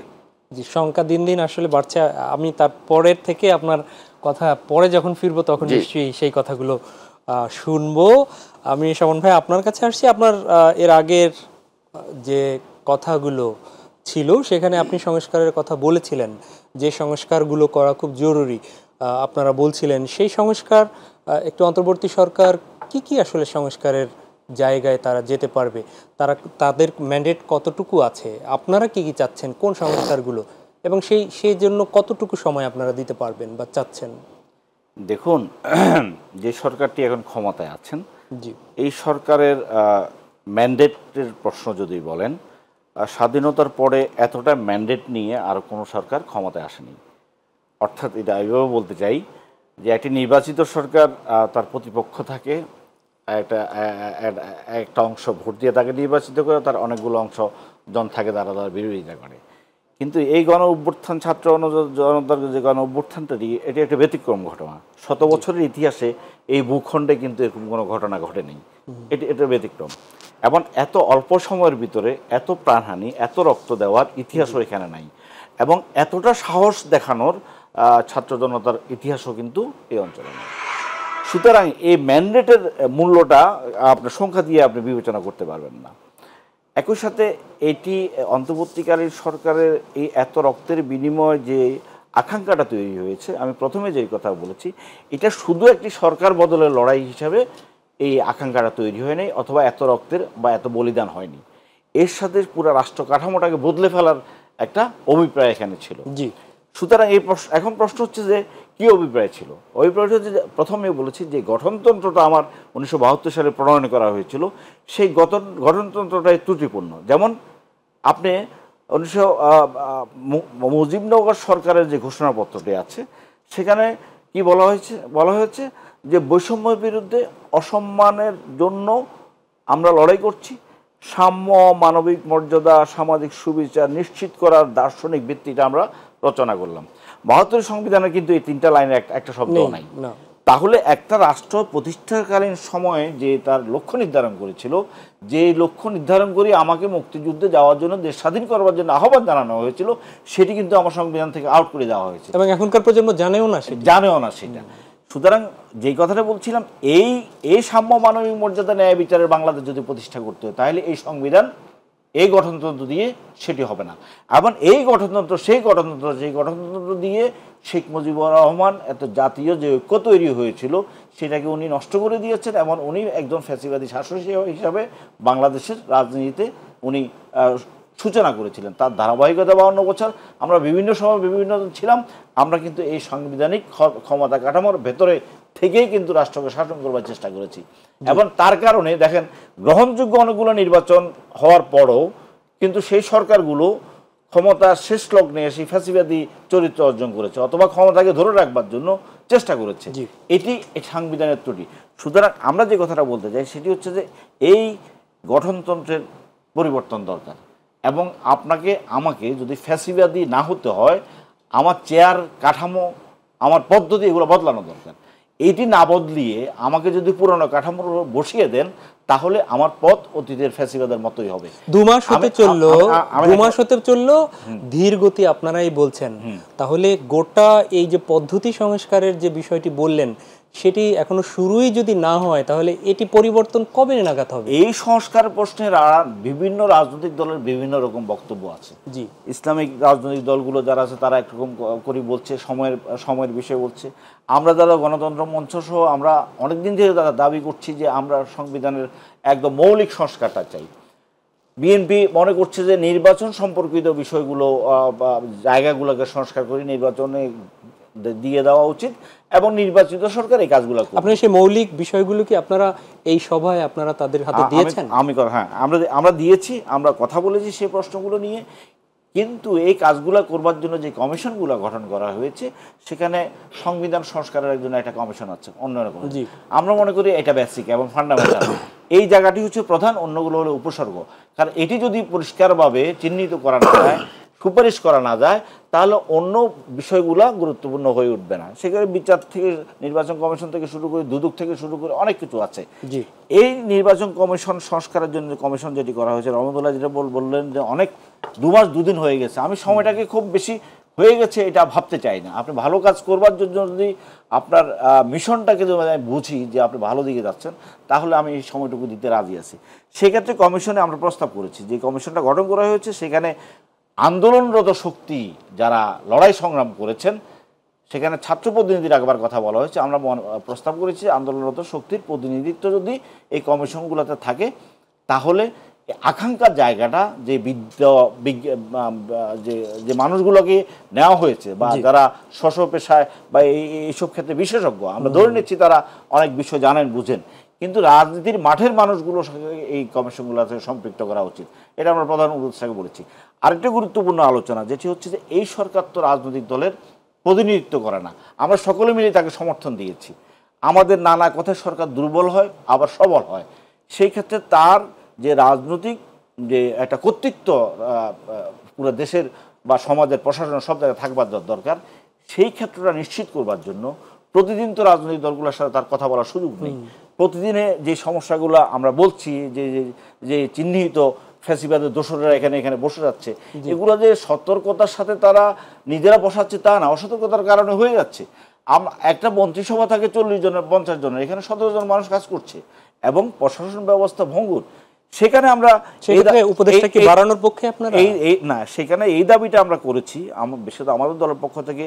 জি সংখ্যা দিন দিন আসলে বাড়ছে আমি তারপরের থেকে আপনার কথা পরে যখন ফিরবো তখন নিশ্চয়ই সেই কথাগুলো শুনবো আমি সমন ভাই আপনার কাছে আসছি আপনার এর আগের যে কথাগুলো ছিল সেখানে আপনি সংস্কারের কথা বলেছিলেন যে সংস্কারগুলো করা খুব জরুরি আপনারা বলছিলেন সেই সংস্কার একটু অন্তর্বর্তী সরকার কি কি আসলে সংস্কারের জায়গায় তারা যেতে পারবে তারা তাদের ম্যান্ডেট কতটুকু আছে আপনারা কি কি চাচ্ছেন কোন সংস্কারগুলো এবং সেই সেই জন্য কতটুকু সময় আপনারা দিতে পারবেন বা চাচ্ছেন দেখুন যে সরকারটি এখন ক্ষমতায় আছেন জি এই সরকারের ম্যান্ডেটের প্রশ্ন যদি বলেন স্বাধীনতার পরে এতটা ম্যান্ডেট নিয়ে আর কোনো সরকার ক্ষমতায় আসেনি অর্থাৎ এটা এইভাবে বলতে চাই যে একটি নির্বাচিত সরকার তার প্রতিপক্ষ থাকে একটা একটা অংশ ভোট দিয়ে তাকে নির্বাচিত করে তার অনেকগুলো অংশ জন থাকে তারা তার বিরোধিতা করে কিন্তু এই গণ অভ্যুত্থান ছাত্র জনতার যে গণ অভ্যুত্থানটা দিয়ে এটি একটা ব্যতিক্রম ঘটনা শত বছরের ইতিহাসে এই ভূখণ্ডে কিন্তু এরকম কোনো ঘটনা ঘটেনি এটি এটা ব্যতিক্রম এবং এত অল্প সময়ের ভিতরে এত প্রাণহানি এত রক্ত দেওয়ার ইতিহাসও এখানে নাই এবং এতটা সাহস দেখানোর ছাত্র জনতার ইতিহাসও কিন্তু এই অঞ্চলে নেই সুতরাং এই ম্যান্ডেটের মূল্যটা আপনার সংখ্যা দিয়ে আপনি বিবেচনা করতে পারবেন না একই সাথে এটি অন্তর্বর্তীকালীন সরকারের এই এত রক্তের বিনিময়ে যে আকাঙ্ক্ষাটা তৈরি হয়েছে আমি প্রথমে যে কথা বলেছি এটা শুধু একটি সরকার বদলের লড়াই হিসাবে এই আকাঙ্ক্ষাটা তৈরি হয় নাই অথবা এত রক্তের বা এত বলিদান হয়নি এর সাথে পুরো রাষ্ট্র কাঠামোটাকে বদলে ফেলার একটা অভিপ্রায় এখানে ছিল জি সুতরাং এই প্রশ্ন এখন প্রশ্ন হচ্ছে যে কী অভিপ্রায় ছিল অভিপ্রায় হচ্ছে যে প্রথমে বলেছি যে গঠনতন্ত্রটা আমার উনিশশো সালে প্রণয়ন করা হয়েছিল সেই গঠন গঠনতন্ত্রটাই ত্রুটিপূর্ণ যেমন আপনি উনিশশো মুজিবনগর সরকারের যে ঘোষণাপত্রটি আছে সেখানে কি বলা হয়েছে বলা হয়েছে যে বৈষম্যের বিরুদ্ধে অসম্মানের জন্য আমরা লড়াই করছি সাম্য মানবিক মর্যাদা সামাজিক সুবিচার নিশ্চিত করার দার্শনিক ভিত্তিটা আমরা রচনা করলাম বাহাত্তর সংবিধানে কিন্তু এই তিনটা লাইনে একটা শব্দ নাই তাহলে একটা রাষ্ট্র প্রতিষ্ঠাকালীন সময়ে যে তার লক্ষ্য নির্ধারণ করেছিল যে লক্ষ্য নির্ধারণ করে আমাকে মুক্তিযুদ্ধে যাওয়ার জন্য দেশ স্বাধীন করবার জন্য আহ্বান জানানো হয়েছিল সেটি কিন্তু আমার সংবিধান থেকে আউট করে দেওয়া হয়েছে এবং এখনকার প্রজন্ম জানেও না জানেও না সেটা সুতরাং যেই কথাটা বলছিলাম এই এই সাম্য মানবিক মর্যাদা ন্যায় বিচারের বাংলাদেশ যদি প্রতিষ্ঠা করতে হয় তাহলে এই সংবিধান এই গঠনতন্ত্র দিয়ে সেটি হবে না এবং এই গঠনতন্ত্র সেই গঠনতন্ত্র সেই গঠনতন্ত্র দিয়ে শেখ মুজিবুর রহমান এত জাতীয় যে ঐক্য তৈরি হয়েছিল সেটাকে উনি নষ্ট করে দিয়েছেন এবং উনি একজন ফ্যাসিবাদী শাসক হিসাবে বাংলাদেশের রাজনীতিতে উনি সূচনা করেছিলেন তার ধারাবাহিকতা বাউন্ন বছর আমরা বিভিন্ন সময় বিভিন্ন ছিলাম আমরা কিন্তু এই সাংবিধানিক ক্ষমতা কাঠামোর ভেতরে থেকেই কিন্তু রাষ্ট্রকে শাসন করবার চেষ্টা করেছি এবং তার কারণে দেখেন গ্রহণযোগ্য অনেকগুলো নির্বাচন হওয়ার পরও কিন্তু সেই সরকারগুলো ক্ষমতার শেষ লগ্নে এসে ফ্যাসিবাদী চরিত্র অর্জন করেছে অথবা ক্ষমতাকে ধরে রাখবার জন্য চেষ্টা করেছে এটি সাংবিধানের ত্রুটি সুতরাং আমরা যে কথাটা বলতে চাই সেটি হচ্ছে যে এই গঠনতন্ত্রের পরিবর্তন দরকার এবং আপনাকে আমাকে যদি ফ্যাসিবাদি না হতে হয় আমার চেয়ার কাঠামো আমার পদ্ধতি এগুলো বদলানো দরকার এইটি না বদলিয়ে আমাকে যদি পুরনো কাঠামোর বসিয়ে দেন তাহলে আমার পথ অতীতের ফ্যাসিবাদের মতোই হবে দু মাস হতে চললো দু মাস হতে চললো ধীর গতি আপনারাই বলছেন তাহলে গোটা এই যে পদ্ধতি সংস্কারের যে বিষয়টি বললেন সেটি এখনো শুরুই যদি না হয় তাহলে এটি পরিবর্তন কবে নাগাদ হবে এই সংস্কার প্রশ্নের বিভিন্ন রাজনৈতিক দলের বিভিন্ন রকম বক্তব্য আছে জি ইসলামিক রাজনৈতিক দলগুলো যারা আছে তারা একরকম করে বলছে সময়ের সময়ের বিষয়ে বলছে আমরা যারা গণতন্ত্র মঞ্চ সহ আমরা অনেকদিন ধরে তারা দাবি করছি যে আমরা সংবিধানের একদম মৌলিক সংস্কারটা চাই বিএনপি মনে করছে যে নির্বাচন সম্পর্কিত বিষয়গুলো জায়গাগুলোকে সংস্কার করে নির্বাচনে দিয়ে দেওয়া উচিত এবং নির্বাচিত সরকার এই কাজগুলো আপনার সেই মৌলিক বিষয়গুলো কি আপনারা এই সভায় আপনারা তাদের হাতে দিয়েছেন আমি হ্যাঁ আমরা আমরা দিয়েছি আমরা কথা বলেছি সেই প্রশ্নগুলো নিয়ে কিন্তু এই কাজগুলো করবার জন্য যে কমিশনগুলো গঠন করা হয়েছে সেখানে সংবিধান সংস্কারের জন্য একটা কমিশন আছে অন্যরকম আমরা মনে করি এটা বেসিক এবং ফান্ডামেন্টাল এই জায়গাটি হচ্ছে প্রধান অন্যগুলো হলো উপসর্গ কারণ এটি যদি পরিষ্কারভাবে চিহ্নিত করা না যায় সুপারিশ করা না যায় তাহলে অন্য বিষয়গুলো গুরুত্বপূর্ণ হয়ে উঠবে না সেখানে বিচার থেকে নির্বাচন কমিশন থেকে শুরু করে দুদক থেকে শুরু করে অনেক কিছু আছে এই নির্বাচন কমিশন সংস্কারের জন্য কমিশন যেটি করা হয়েছে রহমদুল্লাহ যেটা বললেন যে অনেক দু মাস দুদিন হয়ে গেছে আমি সময়টাকে খুব বেশি হয়ে গেছে এটা ভাবতে চাই না আপনি ভালো কাজ করবার জন্য যদি আপনার মিশনটাকে যদি আমি বুঝি যে আপনি ভালো দিকে যাচ্ছেন তাহলে আমি এই সময়টুকু দিতে রাজি আছি সেক্ষেত্রে কমিশনে আমরা প্রস্তাব করেছি যে কমিশনটা গঠন করা হয়েছে সেখানে আন্দোলনরত শক্তি যারা লড়াই সংগ্রাম করেছেন সেখানে ছাত্র প্রতিনিধির একবার কথা বলা হয়েছে আমরা প্রস্তাব করেছি আন্দোলনরত শক্তির প্রতিনিধিত্ব যদি এই কমিশনগুলোতে থাকে তাহলে আকাঙ্ক্ষার জায়গাটা যে বিদ্যা যে যে মানুষগুলোকে নেওয়া হয়েছে বা যারা শশ পেশায় বা এইসব ক্ষেত্রে বিশেষজ্ঞ আমরা ধরে নিচ্ছি তারা অনেক বিষয় জানেন বুঝেন কিন্তু রাজনীতির মাঠের মানুষগুলো এই কমিশনগুলোর সাথে সম্পৃক্ত করা উচিত এটা আমরা প্রধান উপদেষ্টাকে বলেছি আরেকটি গুরুত্বপূর্ণ আলোচনা যেটি হচ্ছে যে এই সরকার তো রাজনৈতিক দলের প্রতিনিধিত্ব করে না আমরা সকলে মিলে তাকে সমর্থন দিয়েছি আমাদের নানা কথায় সরকার দুর্বল হয় আবার সবল হয় সেই ক্ষেত্রে তার যে রাজনৈতিক যে একটা কর্তৃত্ব পুরো দেশের বা সমাজের প্রশাসন সব জায়গায় থাকবার দরকার সেই ক্ষেত্রটা নিশ্চিত করবার জন্য প্রতিদিন তো রাজনৈতিক দলগুলোর সাথে তার কথা বলার সুযোগ নেই প্রতিদিনে যে সমস্যাগুলো আমরা বলছি যে যে চিহ্নিত ফ্যাসিবাদের দোষরা এখানে এখানে বসে যাচ্ছে এগুলো যে সতর্কতার সাথে তারা নিজেরা বসাচ্ছে তা না অসতর্কতার কারণে হয়ে যাচ্ছে একটা মন্ত্রিসভা থাকে চল্লিশ জনের পঞ্চাশ জনের এখানে সতেরো জন মানুষ কাজ করছে এবং প্রশাসন ব্যবস্থা ভঙ্গুর সেখানে আমরা উপদেশটাকে বাড়ানোর পক্ষে আপনার এই না সেখানে এই দাবিটা আমরা করেছি আমার বিশেষত আমাদের দলের পক্ষ থেকে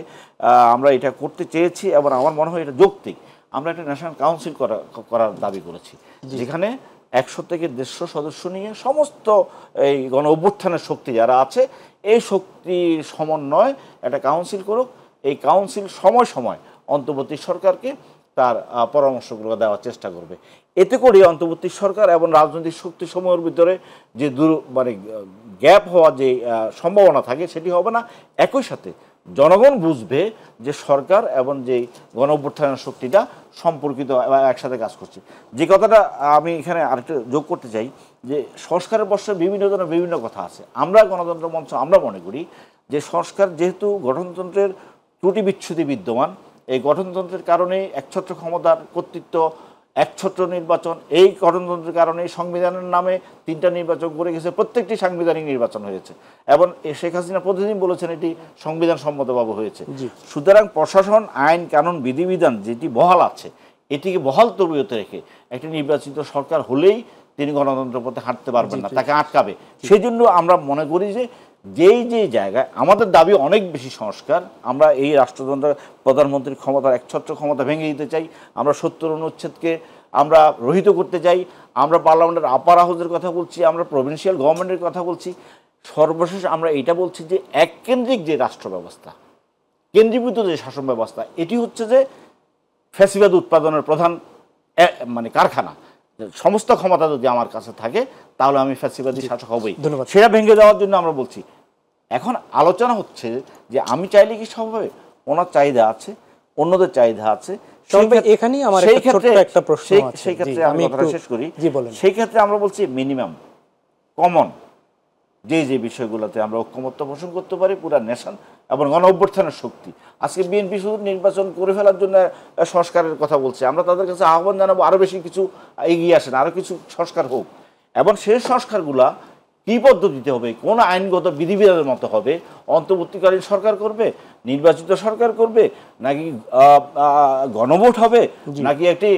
আমরা এটা করতে চেয়েছি এবং আমার মনে হয় এটা যৌক্তিক আমরা একটা ন্যাশনাল কাউন্সিল করা করার দাবি করেছি যেখানে একশো থেকে দেড়শো সদস্য নিয়ে সমস্ত এই গণ অভ্যুত্থানের শক্তি যারা আছে এই শক্তির সমন্বয় একটা কাউন্সিল করুক এই কাউন্সিল সময় সময় অন্তর্বর্তী সরকারকে তার পরামর্শগুলো দেওয়ার চেষ্টা করবে এতে করে অন্তর্বর্তী সরকার এবং রাজনৈতিক শক্তি সমূহের ভিতরে যে দূর মানে গ্যাপ হওয়ার যে সম্ভাবনা থাকে সেটি হবে না একই সাথে জনগণ বুঝবে যে সরকার এবং যে গণ শক্তিটা সম্পর্কিত একসাথে কাজ করছে যে কথাটা আমি এখানে আরেকটু যোগ করতে চাই যে সংস্কারের বর্ষে বিভিন্ন ধরনের বিভিন্ন কথা আছে আমরা গণতন্ত্র মঞ্চ আমরা মনে করি যে সংস্কার যেহেতু গঠনতন্ত্রের ত্রুটি বিচ্ছুতি বিদ্যমান এই গঠনতন্ত্রের কারণে একছত্র ক্ষমতার কর্তৃত্ব এক ছোট্ট নির্বাচন এই গণতন্ত্রের কারণে সংবিধানের নামে তিনটা নির্বাচন করে গেছে প্রত্যেকটি সাংবিধানিক নির্বাচন হয়েছে এবং শেখ হাসিনা প্রতিদিন বলেছেন এটি সংবিধান সম্মতভাবে হয়েছে সুতরাং প্রশাসন আইন কানুন বিধিবিধান যেটি বহাল আছে এটিকে বহাল তবিয়তে রেখে একটি নির্বাচিত সরকার হলেই তিনি গণতন্ত্র পথে হাঁটতে পারবেন না তাকে আটকাবে সেই জন্য আমরা মনে করি যে যেই যে জায়গায় আমাদের দাবি অনেক বেশি সংস্কার আমরা এই রাষ্ট্রযন্ত্র প্রধানমন্ত্রীর ক্ষমতার একছত্র ক্ষমতা ভেঙে দিতে চাই আমরা সত্তর অনুচ্ছেদকে আমরা রহিত করতে চাই আমরা পার্লামেন্টের আপার হাউসের কথা বলছি আমরা প্রভিনশিয়াল গভর্নমেন্টের কথা বলছি সর্বশেষ আমরা এটা বলছি যে এককেন্দ্রিক যে রাষ্ট্র ব্যবস্থা কেন্দ্রীভূত যে শাসন ব্যবস্থা এটি হচ্ছে যে ফ্যাসিবাদ উৎপাদনের প্রধান মানে কারখানা সমস্ত ক্ষমতা যদি আমার কাছে থাকে তাহলে আমি ফ্যাসিবাদী শাসক হবই ধন্যবাদ সেটা ভেঙে দেওয়ার জন্য আমরা বলছি এখন আলোচনা হচ্ছে যে আমি চাইলে কি সব হবে ওনার চাহিদা আছে অন্যদের চাহিদা আছে এখানেই আমার সেই ক্ষেত্রে একটা প্রশ্ন সেই ক্ষেত্রে আমি শেষ করি সেই ক্ষেত্রে আমরা বলছি মিনিমাম কমন যে যে বিষয়গুলোতে আমরা ঐক্যমত্য পোষণ করতে পারি পুরা নেশন এবং গণ অভ্যর্থনের শক্তি আজকে বিএনপি শুধু নির্বাচন করে ফেলার জন্য সংস্কারের কথা বলছে আমরা তাদের কাছে আহ্বান জানাবো আরও বেশি কিছু এগিয়ে আসেন আরও কিছু সংস্কার হোক এবং সেই সংস্কারগুলা কি পদ্ধতিতে হবে কোন আইনগত বিধিবিধানের মতো হবে অন্তর্বর্তীকালীন সরকার করবে নির্বাচিত সরকার করবে নাকি গণভোট হবে নাকি একটি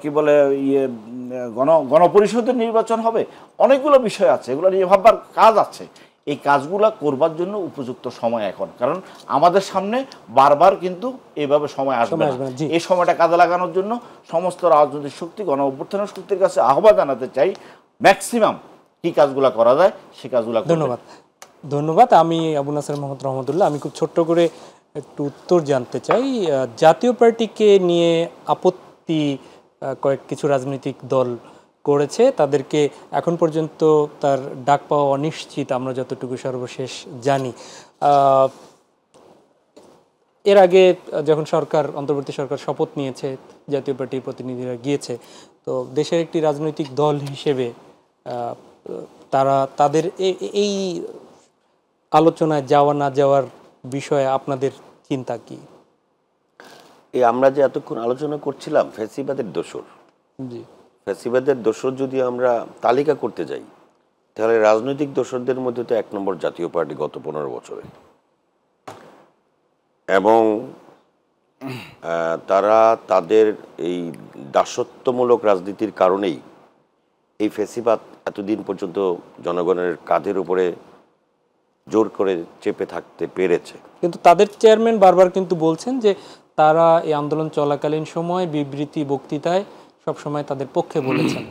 কি বলে ইয়ে গণ গণপরিষদের নির্বাচন হবে অনেকগুলো বিষয় আছে এগুলো নিয়ে ভাববার কাজ আছে এই কাজগুলো করবার জন্য উপযুক্ত সময় এখন কারণ আমাদের সামনে বারবার কিন্তু এভাবে সময় আসবে এই সময়টা কাজে লাগানোর জন্য সমস্ত রাজনৈতিক শক্তি গণ অভ্যর্থনা শক্তির কাছে আহ্বান জানাতে চাই ম্যাক্সিমাম কি কাজগুলা করা যায় সে কাজগুলা ধন্যবাদ ধন্যবাদ আমি আবু নাসের মোহাম্মদ রহমতুল্লাহ আমি খুব ছোট্ট করে একটু উত্তর জানতে চাই জাতীয় পার্টিকে নিয়ে আপত্তি কয়েক কিছু রাজনৈতিক দল করেছে তাদেরকে এখন পর্যন্ত তার ডাক পাওয়া অনিশ্চিত আমরা যতটুকু সর্বশেষ জানি এর আগে যখন সরকার অন্তর্বর্তী সরকার শপথ নিয়েছে জাতীয় পার্টির প্রতিনিধিরা গিয়েছে তো দেশের একটি রাজনৈতিক দল হিসেবে তারা তাদের এই আলোচনায় যাওয়া না যাওয়ার বিষয়ে আপনাদের চিন্তা কি এই আমরা যে এতক্ষণ আলোচনা করছিলাম ফ্যাসিবাদের দোসর জি ফ্যাসিবাদের দোসর যদি আমরা তালিকা করতে যাই তাহলে রাজনৈতিক দোসরদের মধ্যে তো এক নম্বর জাতীয় পার্টি গত পনেরো বছরে এবং তারা তাদের এই দাসত্বমূলক রাজনীতির কারণেই এই ফেসিবাদ এতদিন পর্যন্ত জনগণের কাঁধের উপরে জোর করে চেপে থাকতে পেরেছে কিন্তু তাদের চেয়ারম্যান বারবার কিন্তু বলছেন যে তারা এই আন্দোলন চলাকালীন সময় বিবৃতি বক্তৃতায় সবসময় তাদের পক্ষে বলেছেন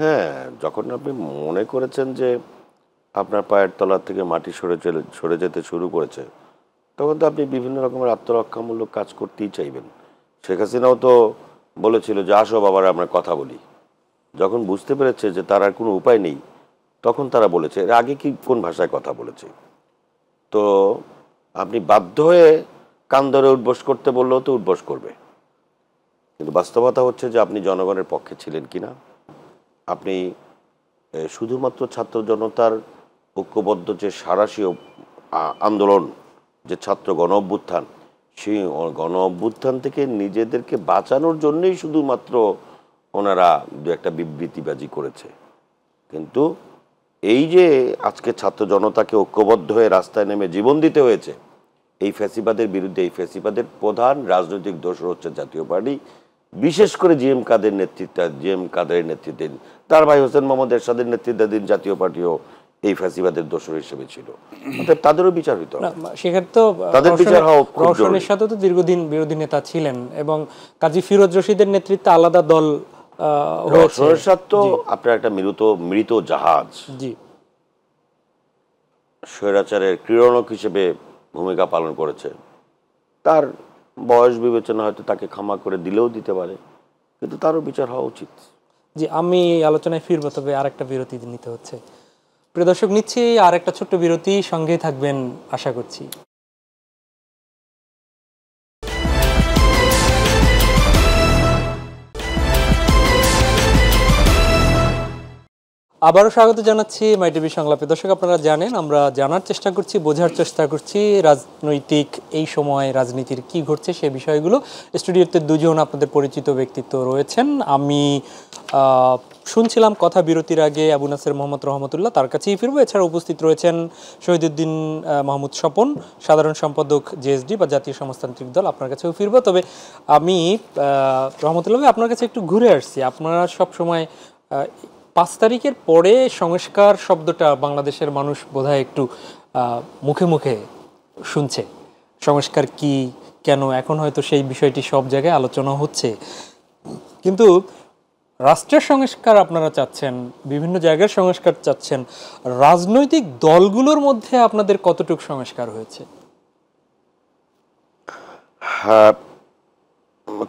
হ্যাঁ যখন আপনি মনে করেছেন যে আপনার পায়ের তলার থেকে মাটি সরে চলে সরে যেতে শুরু করেছে তখন তো আপনি বিভিন্ন রকমের আত্মরক্ষামূলক কাজ করতেই চাইবেন শেখ হাসিনাও তো বলেছিল যে আসো বাবার আমরা কথা বলি যখন বুঝতে পেরেছে যে তার আর কোনো উপায় নেই তখন তারা বলেছে এর আগে কি কোন ভাষায় কথা বলেছে তো আপনি বাধ্য হয়ে কান ধরে উদ্বোস করতে বললেও তো উদ্বোস করবে কিন্তু বাস্তবতা হচ্ছে যে আপনি জনগণের পক্ষে ছিলেন কি না আপনি শুধুমাত্র ছাত্র জনতার ঐক্যবদ্ধ যে সারাশি আন্দোলন যে ছাত্র গণ অভ্যুত্থান সেই গণ অভ্যুত্থান থেকে নিজেদেরকে বাঁচানোর জন্যই শুধুমাত্র ওনারা দু একটা বিবৃতিবাজি করেছে কিন্তু এই যে আজকে ছাত্র জনতাকে ঐক্যবদ্ধ হয়ে রাস্তায় নেমে জীবন দিতে হয়েছে এই ফ্যাসিবাদের বিরুদ্ধে এই ফ্যাসিবাদের প্রধান রাজনৈতিক দোষ হচ্ছে জাতীয় পার্টি বিশেষ করে জি এম কাদের নেতৃত্বে জি এম কাদের নেতৃত্বে তার ভাই হোসেন মোহাম্মদ এরশাদের নেতৃত্বাধীন জাতীয় পার্টিও এই ফ্যাসিবাদের দোষর হিসেবে ছিল অর্থাৎ তাদেরও বিচার হইত সেক্ষেত্রে তো তাদের বিচার হওয়া সাথে তো দীর্ঘদিন বিরোধী নেতা ছিলেন এবং কাজী ফিরোজ রশিদের নেতৃত্বে আলাদা দল ভূমিকা পালন করেছে তার বয়স বিবেচনা হয়তো তাকে ক্ষমা করে দিলেও দিতে পারে কিন্তু তারও বিচার হওয়া উচিত জি আমি আলোচনায় ফিরবো তবে আর একটা বিরতি নিতে হচ্ছে প্রিয় দর্শক নিচ্ছি আর একটা ছোট্ট বিরতি সঙ্গেই থাকবেন আশা করছি আবারও স্বাগত জানাচ্ছি মাই টিভি সংলাপে দর্শক আপনারা জানেন আমরা জানার চেষ্টা করছি বোঝার চেষ্টা করছি রাজনৈতিক এই সময় রাজনীতির কি ঘটছে সে বিষয়গুলো স্টুডিওতে দুজন আপনাদের পরিচিত ব্যক্তিত্ব রয়েছেন আমি শুনছিলাম কথা বিরতির আগে আবু নাসের মোহাম্মদ রহমতুল্লাহ তার কাছেই ফিরবো এছাড়া উপস্থিত রয়েছেন শহীদুদ্দিন মাহমুদ স্বপন সাধারণ সম্পাদক জেএসডি বা জাতীয় সমাজতান্ত্রিক দল আপনার কাছেও ফিরবো তবে আমি রহমতুল্লাহ আপনার কাছে একটু ঘুরে আসছি আপনারা সবসময় পাঁচ তারিখের পরে সংস্কার শব্দটা বাংলাদেশের মানুষ বোধহয় একটু মুখে মুখে শুনছে সংস্কার কি কেন এখন হয়তো সেই বিষয়টি সব জায়গায় আলোচনা হচ্ছে কিন্তু রাষ্ট্রের সংস্কার আপনারা চাচ্ছেন বিভিন্ন জায়গার সংস্কার চাচ্ছেন রাজনৈতিক দলগুলোর মধ্যে আপনাদের কতটুক সংস্কার হয়েছে হ্যাঁ,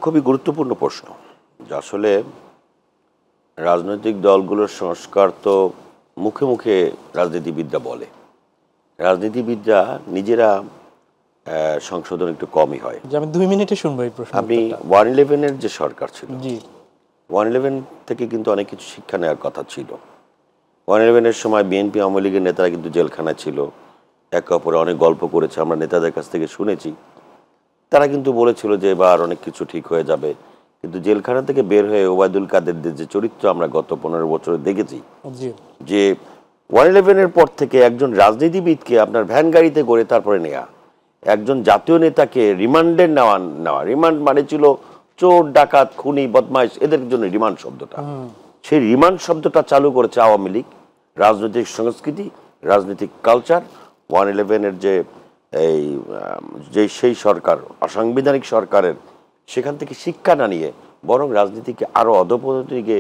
খুবই গুরুত্বপূর্ণ প্রশ্ন আসলে রাজনৈতিক দলগুলোর সংস্কার তো মুখে মুখে রাজনীতিবিদরা বলে রাজনীতিবিদরা নিজেরা সংশোধন একটু কমই হয় আমি দুই মিনিটে শুনবো এই প্রশ্ন আপনি ওয়ান ইলেভেনের যে সরকার ছিল জি ওয়ান ইলেভেন থেকে কিন্তু অনেক কিছু শিক্ষা নেওয়ার কথা ছিল ওয়ান ইলেভেনের সময় বিএনপি আওয়ামী লীগের নেতারা কিন্তু জেলখানা ছিল একে অপরে অনেক গল্প করেছে আমরা নেতাদের কাছ থেকে শুনেছি তারা কিন্তু বলেছিল যে এবার অনেক কিছু ঠিক হয়ে যাবে কিন্তু জেলখানা থেকে বের হয়ে ওবায়দুল কাদের যে চরিত্র আমরা গত পনেরো বছরে দেখেছি যে ওয়ান ইলেভেনের পর থেকে একজন রাজনীতিবিদকে আপনার ভ্যান গাড়িতে করে তারপরে নেয়া একজন জাতীয় নেতাকে রিমান্ডে নেওয়া নেওয়া রিমান্ড মানে ছিল চোর ডাকাত খুনি বদমাইশ এদের জন্য রিমান্ড শব্দটা সেই রিমান্ড শব্দটা চালু করেছে আওয়ামী লীগ রাজনৈতিক সংস্কৃতি রাজনৈতিক কালচার ওয়ান ইলেভেনের যে এই যে সেই সরকার অসাংবিধানিক সরকারের সেখান থেকে শিক্ষা না নিয়ে বরং রাজনীতিকে আরো অধপদিকে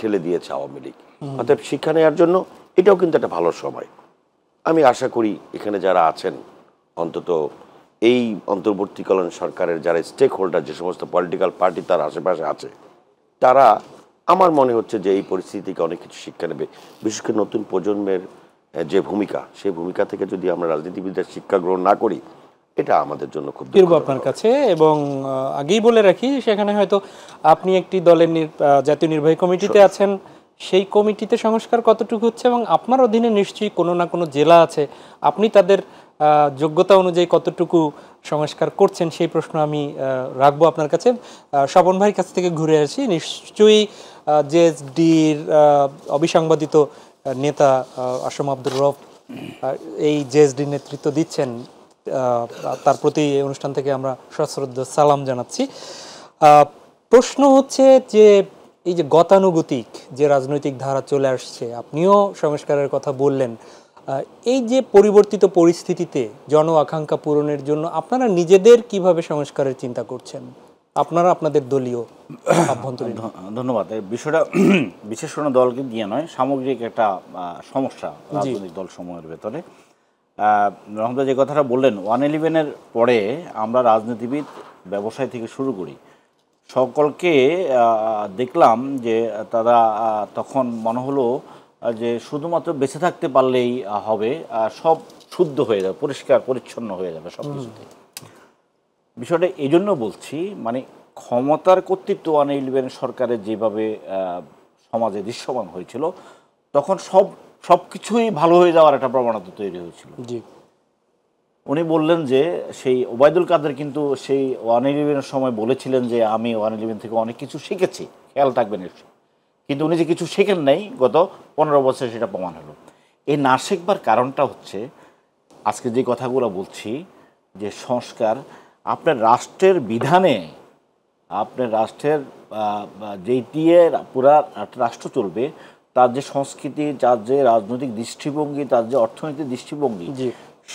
ঠেলে দিয়েছে আওয়ামী লীগ অর্থাৎ শিক্ষা নেওয়ার জন্য এটাও কিন্তু একটা ভালো সময় আমি আশা করি এখানে যারা আছেন অন্তত এই অন্তর্বর্তীকালীন সরকারের যারা স্টেক হোল্ডার যে সমস্ত পলিটিক্যাল পার্টি তার আশেপাশে আছে তারা আমার মনে হচ্ছে যে এই পরিস্থিতি থেকে অনেক কিছু শিক্ষা নেবে বিশেষ করে নতুন প্রজন্মের যে ভূমিকা সেই ভূমিকা থেকে যদি আমরা রাজনীতিবিদরা শিক্ষা গ্রহণ না করি এটা আমাদের জন্য খুব ফিরবো আপনার কাছে এবং আগেই বলে রাখি সেখানে হয়তো আপনি একটি দলের জাতীয় নির্বাহী কমিটিতে আছেন সেই কমিটিতে সংস্কার কতটুকু হচ্ছে এবং আপনার অধীনে নিশ্চয়ই কোনো না কোনো জেলা আছে আপনি তাদের যোগ্যতা অনুযায়ী কতটুকু সংস্কার করছেন সেই প্রশ্ন আমি রাখবো আপনার কাছে শ্রাবণ ভাইয়ের কাছ থেকে ঘুরে আসি নিশ্চয়ই জেএসডির অবিসংবাদিত নেতা আসম আব্দুর রফ এই জেএসডির নেতৃত্ব দিচ্ছেন তার প্রতি এই অনুষ্ঠান থেকে আমরা সশ্রদ্ধ সালাম জানাচ্ছি প্রশ্ন হচ্ছে যে এই যে গতানুগতিক যে রাজনৈতিক ধারা চলে আসছে আপনিও সংস্কারের কথা বললেন এই যে পরিবর্তিত পরিস্থিতিতে জন আকাঙ্ক্ষা পূরণের জন্য আপনারা নিজেদের কিভাবে সংস্কারের চিন্তা করছেন আপনারা আপনাদের দলীয় আভ্যন্তরীণ ধন্যবাদ বিষয়টা বিশেষ কোনো দলকে দিয়ে নয় সামগ্রিক একটা সমস্যা রাজনৈতিক সময়ের ভেতরে রহমদা যে কথাটা বললেন ওয়ান ইলেভেনের পরে আমরা রাজনীতিবিদ ব্যবসায় থেকে শুরু করি সকলকে দেখলাম যে তারা তখন মনে হলো যে শুধুমাত্র বেঁচে থাকতে পারলেই হবে সব শুদ্ধ হয়ে যাবে পরিষ্কার পরিচ্ছন্ন হয়ে যাবে সব কিছুতে বিষয়টা এই জন্য বলছি মানে ক্ষমতার কর্তৃত্ব ওয়ান ইলেভেন সরকারের যেভাবে সমাজে দৃশ্যমান হয়েছিল তখন সব সব কিছুই ভালো হয়ে যাওয়ার একটা প্রবণতা তৈরি হয়েছিল জি উনি বললেন যে সেই ওবায়দুল কাদের কিন্তু সেই ওয়ান ইলেভেনের সময় বলেছিলেন যে আমি ওয়ান ইলেভেন থেকে অনেক কিছু শিখেছি খেয়াল থাকবেন এসে কিন্তু উনি যে কিছু শেখেন নাই গত পনেরো বছরে সেটা প্রমাণ হলো এই না শেখবার কারণটা হচ্ছে আজকে যে কথাগুলো বলছি যে সংস্কার আপনার রাষ্ট্রের বিধানে আপনার রাষ্ট্রের যেই দিয়ে পুরা রাষ্ট্র চলবে তার যে সংস্কৃতি তার যে রাজনৈতিক দৃষ্টিভঙ্গি তার যে অর্থনৈতিক দৃষ্টিভঙ্গি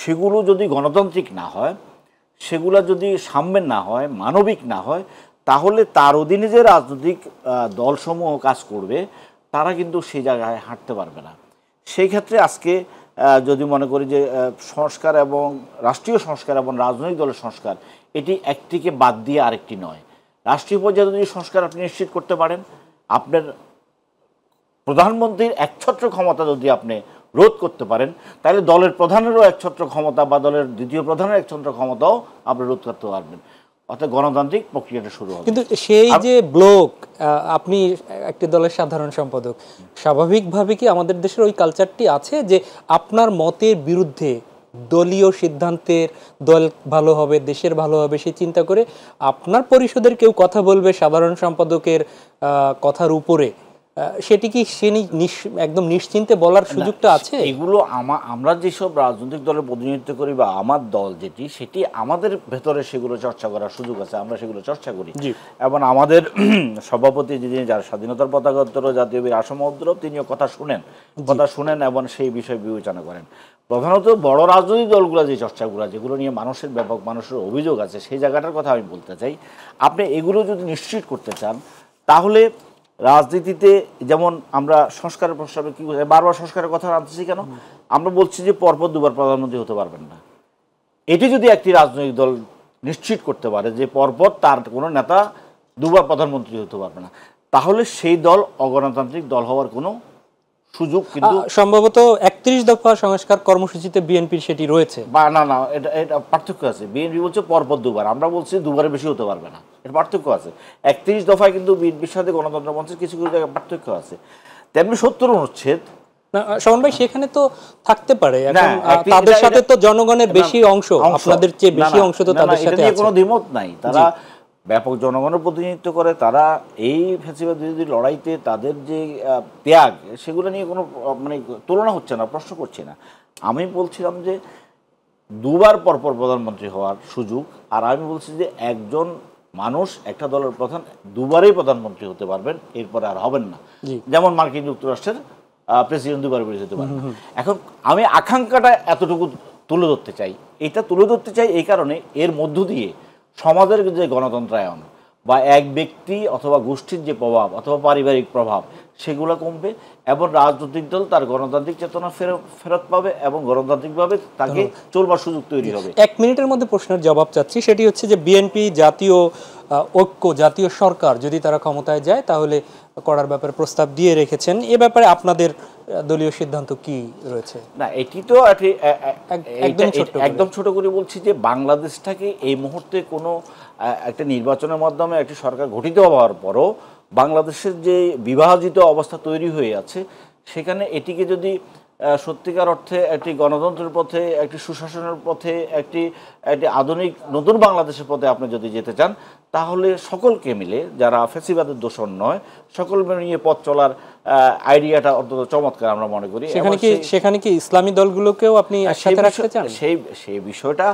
সেগুলো যদি গণতান্ত্রিক না হয় সেগুলো যদি সাম্যের না হয় মানবিক না হয় তাহলে তার অধীনে যে রাজনৈতিক দলসমূহ কাজ করবে তারা কিন্তু সেই জায়গায় হাঁটতে পারবে না সেই ক্ষেত্রে আজকে যদি মনে করি যে সংস্কার এবং রাষ্ট্রীয় সংস্কার এবং রাজনৈতিক দলের সংস্কার এটি একটিকে বাদ দিয়ে আরেকটি নয় রাষ্ট্রীয় পর্যায়ে যদি সংস্কার আপনি নিশ্চিত করতে পারেন আপনার প্রধানমন্ত্রীর একছত্র ক্ষমতা যদি আপনি রোধ করতে পারেন তাহলে দলের প্রধানেরও একছত্র ক্ষমতা বা দলের দ্বিতীয় প্রধানের একছত্র ক্ষমতাও আপনি রোধ করতে পারবেন অর্থাৎ গণতান্ত্রিক প্রক্রিয়াটা শুরু হবে কিন্তু সেই যে ব্লক আপনি একটি দলের সাধারণ সম্পাদক স্বাভাবিকভাবে কি আমাদের দেশের ওই কালচারটি আছে যে আপনার মতের বিরুদ্ধে দলীয় সিদ্ধান্তের দল ভালো হবে দেশের ভালো হবে সে চিন্তা করে আপনার পরিষদের কেউ কথা বলবে সাধারণ সম্পাদকের কথার উপরে সেটি কি সে একদম নিশ্চিন্তে বলার সুযোগটা আছে এগুলো আমরা যেসব রাজনৈতিক দলের প্রতিনিধিত্ব করি বা আমার দল যেটি সেটি আমাদের ভেতরে সেগুলো চর্চা করার সুযোগ আছে আমরা সেগুলো চর্চা করি এবং আমাদের সভাপতি যিনি যার স্বাধীনতার পতাকা জাতীয় বীর আসম তিনিও কথা শুনেন কথা শুনেন এবং সেই বিষয়ে বিবেচনা করেন প্রধানত বড় রাজনৈতিক দলগুলো যে চর্চাগুলো যেগুলো নিয়ে মানুষের ব্যাপক মানুষের অভিযোগ আছে সেই জায়গাটার কথা আমি বলতে চাই আপনি এগুলো যদি নিশ্চিত করতে চান তাহলে রাজনীতিতে যেমন আমরা সংস্কারের প্রস্তাবে কী বারবার সংস্কারের কথা আনতেছি কেন আমরা বলছি যে পরপর দুবার প্রধানমন্ত্রী হতে পারবেন না এটি যদি একটি রাজনৈতিক দল নিশ্চিত করতে পারে যে পরপর তার কোনো নেতা দুবার প্রধানমন্ত্রী হতে পারবে না তাহলে সেই দল অগণতান্ত্রিক দল হওয়ার কোনো সুযোগ কিন্তু সম্ভবত একত্রিশ দফা সংস্কার কর্মসূচিতে বিএনপির সেটি রয়েছে বা না না এটা এটা পার্থক্য আছে বিএনপি বলছে পরপর দুবার আমরা বলছি দুবারের বেশি হতে পারবে না এটা পার্থক্য আছে একত্রিশ দফায় কিন্তু বিএনপির সাথে গণতন্ত্র মঞ্চের কিছু কিছু জায়গায় পার্থক্য আছে তেমনি সত্তর অনুচ্ছেদ শরণ ভাই হ্যাঁ। সেখানে তো থাকতে পারে তাদের সাথে তো জনগণের বেশি অংশ আপনাদের চেয়ে বেশি অংশ তো তাদের সাথে কোনো দ্বিমত নাই তারা ব্যাপক জনগণের প্রতিনিধিত্ব করে তারা এই ফ্যাসিবাদ বিরোধী লড়াইতে তাদের যে ত্যাগ সেগুলো নিয়ে কোনো মানে তুলনা হচ্ছে না প্রশ্ন করছি না আমি বলছিলাম যে দুবার পরপর প্রধানমন্ত্রী হওয়ার সুযোগ আর আমি বলছি যে একজন মানুষ একটা দলের প্রধান দুবারই প্রধানমন্ত্রী হতে পারবেন এরপরে আর হবেন না যেমন মার্কিন যুক্তরাষ্ট্রের প্রেসিডেন্ট দুবার বেড়ে যেতে পারবেন এখন আমি আকাঙ্ক্ষাটা এতটুকু তুলে ধরতে চাই এটা তুলে ধরতে চাই এই কারণে এর মধ্য দিয়ে সমাজের যে গণতন্ত্রায়ন বা এক ব্যক্তি অথবা গোষ্ঠীর যে প্রভাব অথবা পারিবারিক প্রভাব সেগুলো কমবে এবং রাজনৈতিক দল তার গণতান্ত্রিক চেতনা ফেরত পাবে এবং গণতান্ত্রিকভাবে তাকে চলবার সুযোগ তৈরি হবে এক মিনিটের মধ্যে প্রশ্নের জবাব চাচ্ছি সেটি হচ্ছে যে বিএনপি জাতীয় ঐক্য জাতীয় সরকার যদি তারা ক্ষমতায় যায় তাহলে করার ব্যাপারে প্রস্তাব দিয়ে রেখেছেন এ ব্যাপারে আপনাদের দলীয় সিদ্ধান্ত কি রয়েছে না এটি তো একদম ছোট করে বলছি যে বাংলাদেশটাকে এই মুহূর্তে কোনো একটা নির্বাচনের মাধ্যমে একটি সরকার গঠিত হওয়ার পরও বাংলাদেশের যে বিভাজিত অবস্থা তৈরি হয়ে আছে সেখানে এটিকে যদি সত্যিকার অর্থে একটি গণতন্ত্রের পথে একটি সুশাসনের পথে একটি একটি আধুনিক নতুন বাংলাদেশের পথে আপনি যদি যেতে চান তাহলে সকলকে মিলে যারা ফেসিবাদের দোষণ নয় সকল নিয়ে পথ চলার আইডিয়াটা অন্তত চমৎকার আমরা মনে করি সেখানে কি সেখানে কি ইসলামী দলগুলোকেও আপনি হ্যাঁ, চান সেই সেই বিষয়টা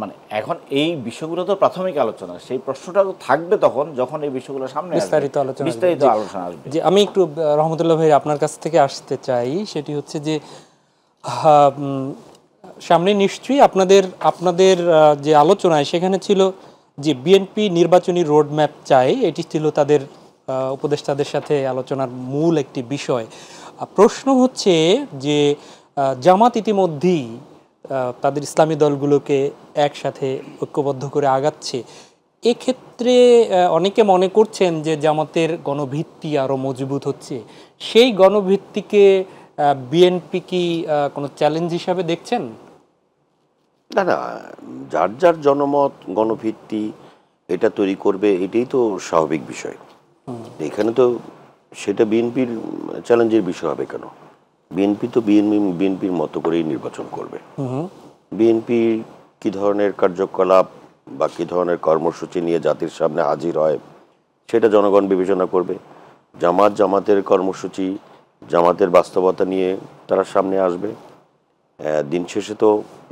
মানে এখন এই বিষয়গুলো তো প্রাথমিক আলোচনা সেই প্রশ্নটা তো থাকবে তখন যখন এই বিষয়গুলো সামনে বিস্তারিত আলোচনা বিস্তারিত আলোচনা আসবে যে আমি একটু রহমতুল্লাহ ভাই আপনার কাছ থেকে আসতে চাই সেটি হচ্ছে যে সামনে নিশ্চয়ই আপনাদের আপনাদের যে আলোচনায় সেখানে ছিল যে বিএনপি নির্বাচনী রোডম্যাপ চায় এটি ছিল তাদের উপদেষ্টাদের সাথে আলোচনার মূল একটি বিষয় প্রশ্ন হচ্ছে যে জামাত ইতিমধ্যেই তাদের ইসলামী দলগুলোকে একসাথে ঐক্যবদ্ধ করে আগাচ্ছে এক্ষেত্রে অনেকে মনে করছেন যে জামাতের গণভিত্তি আরও মজবুত হচ্ছে সেই গণভিত্তিকে বিএনপি কি কোনো চ্যালেঞ্জ হিসাবে দেখছেন না না যার যার জনমত গণভিত্তি এটা তৈরি করবে এটাই তো স্বাভাবিক বিষয় এখানে তো সেটা বিএনপির চ্যালেঞ্জের বিষয় হবে কেন বিএনপি তো বিএনপি বিএনপির মতো করেই নির্বাচন করবে বিএনপি কি ধরনের কার্যকলাপ বা কী ধরনের কর্মসূচি নিয়ে জাতির সামনে হাজির হয় সেটা জনগণ বিবেচনা করবে জামাত জামাতের কর্মসূচি জামাতের বাস্তবতা নিয়ে তারা সামনে আসবে দিন শেষে তো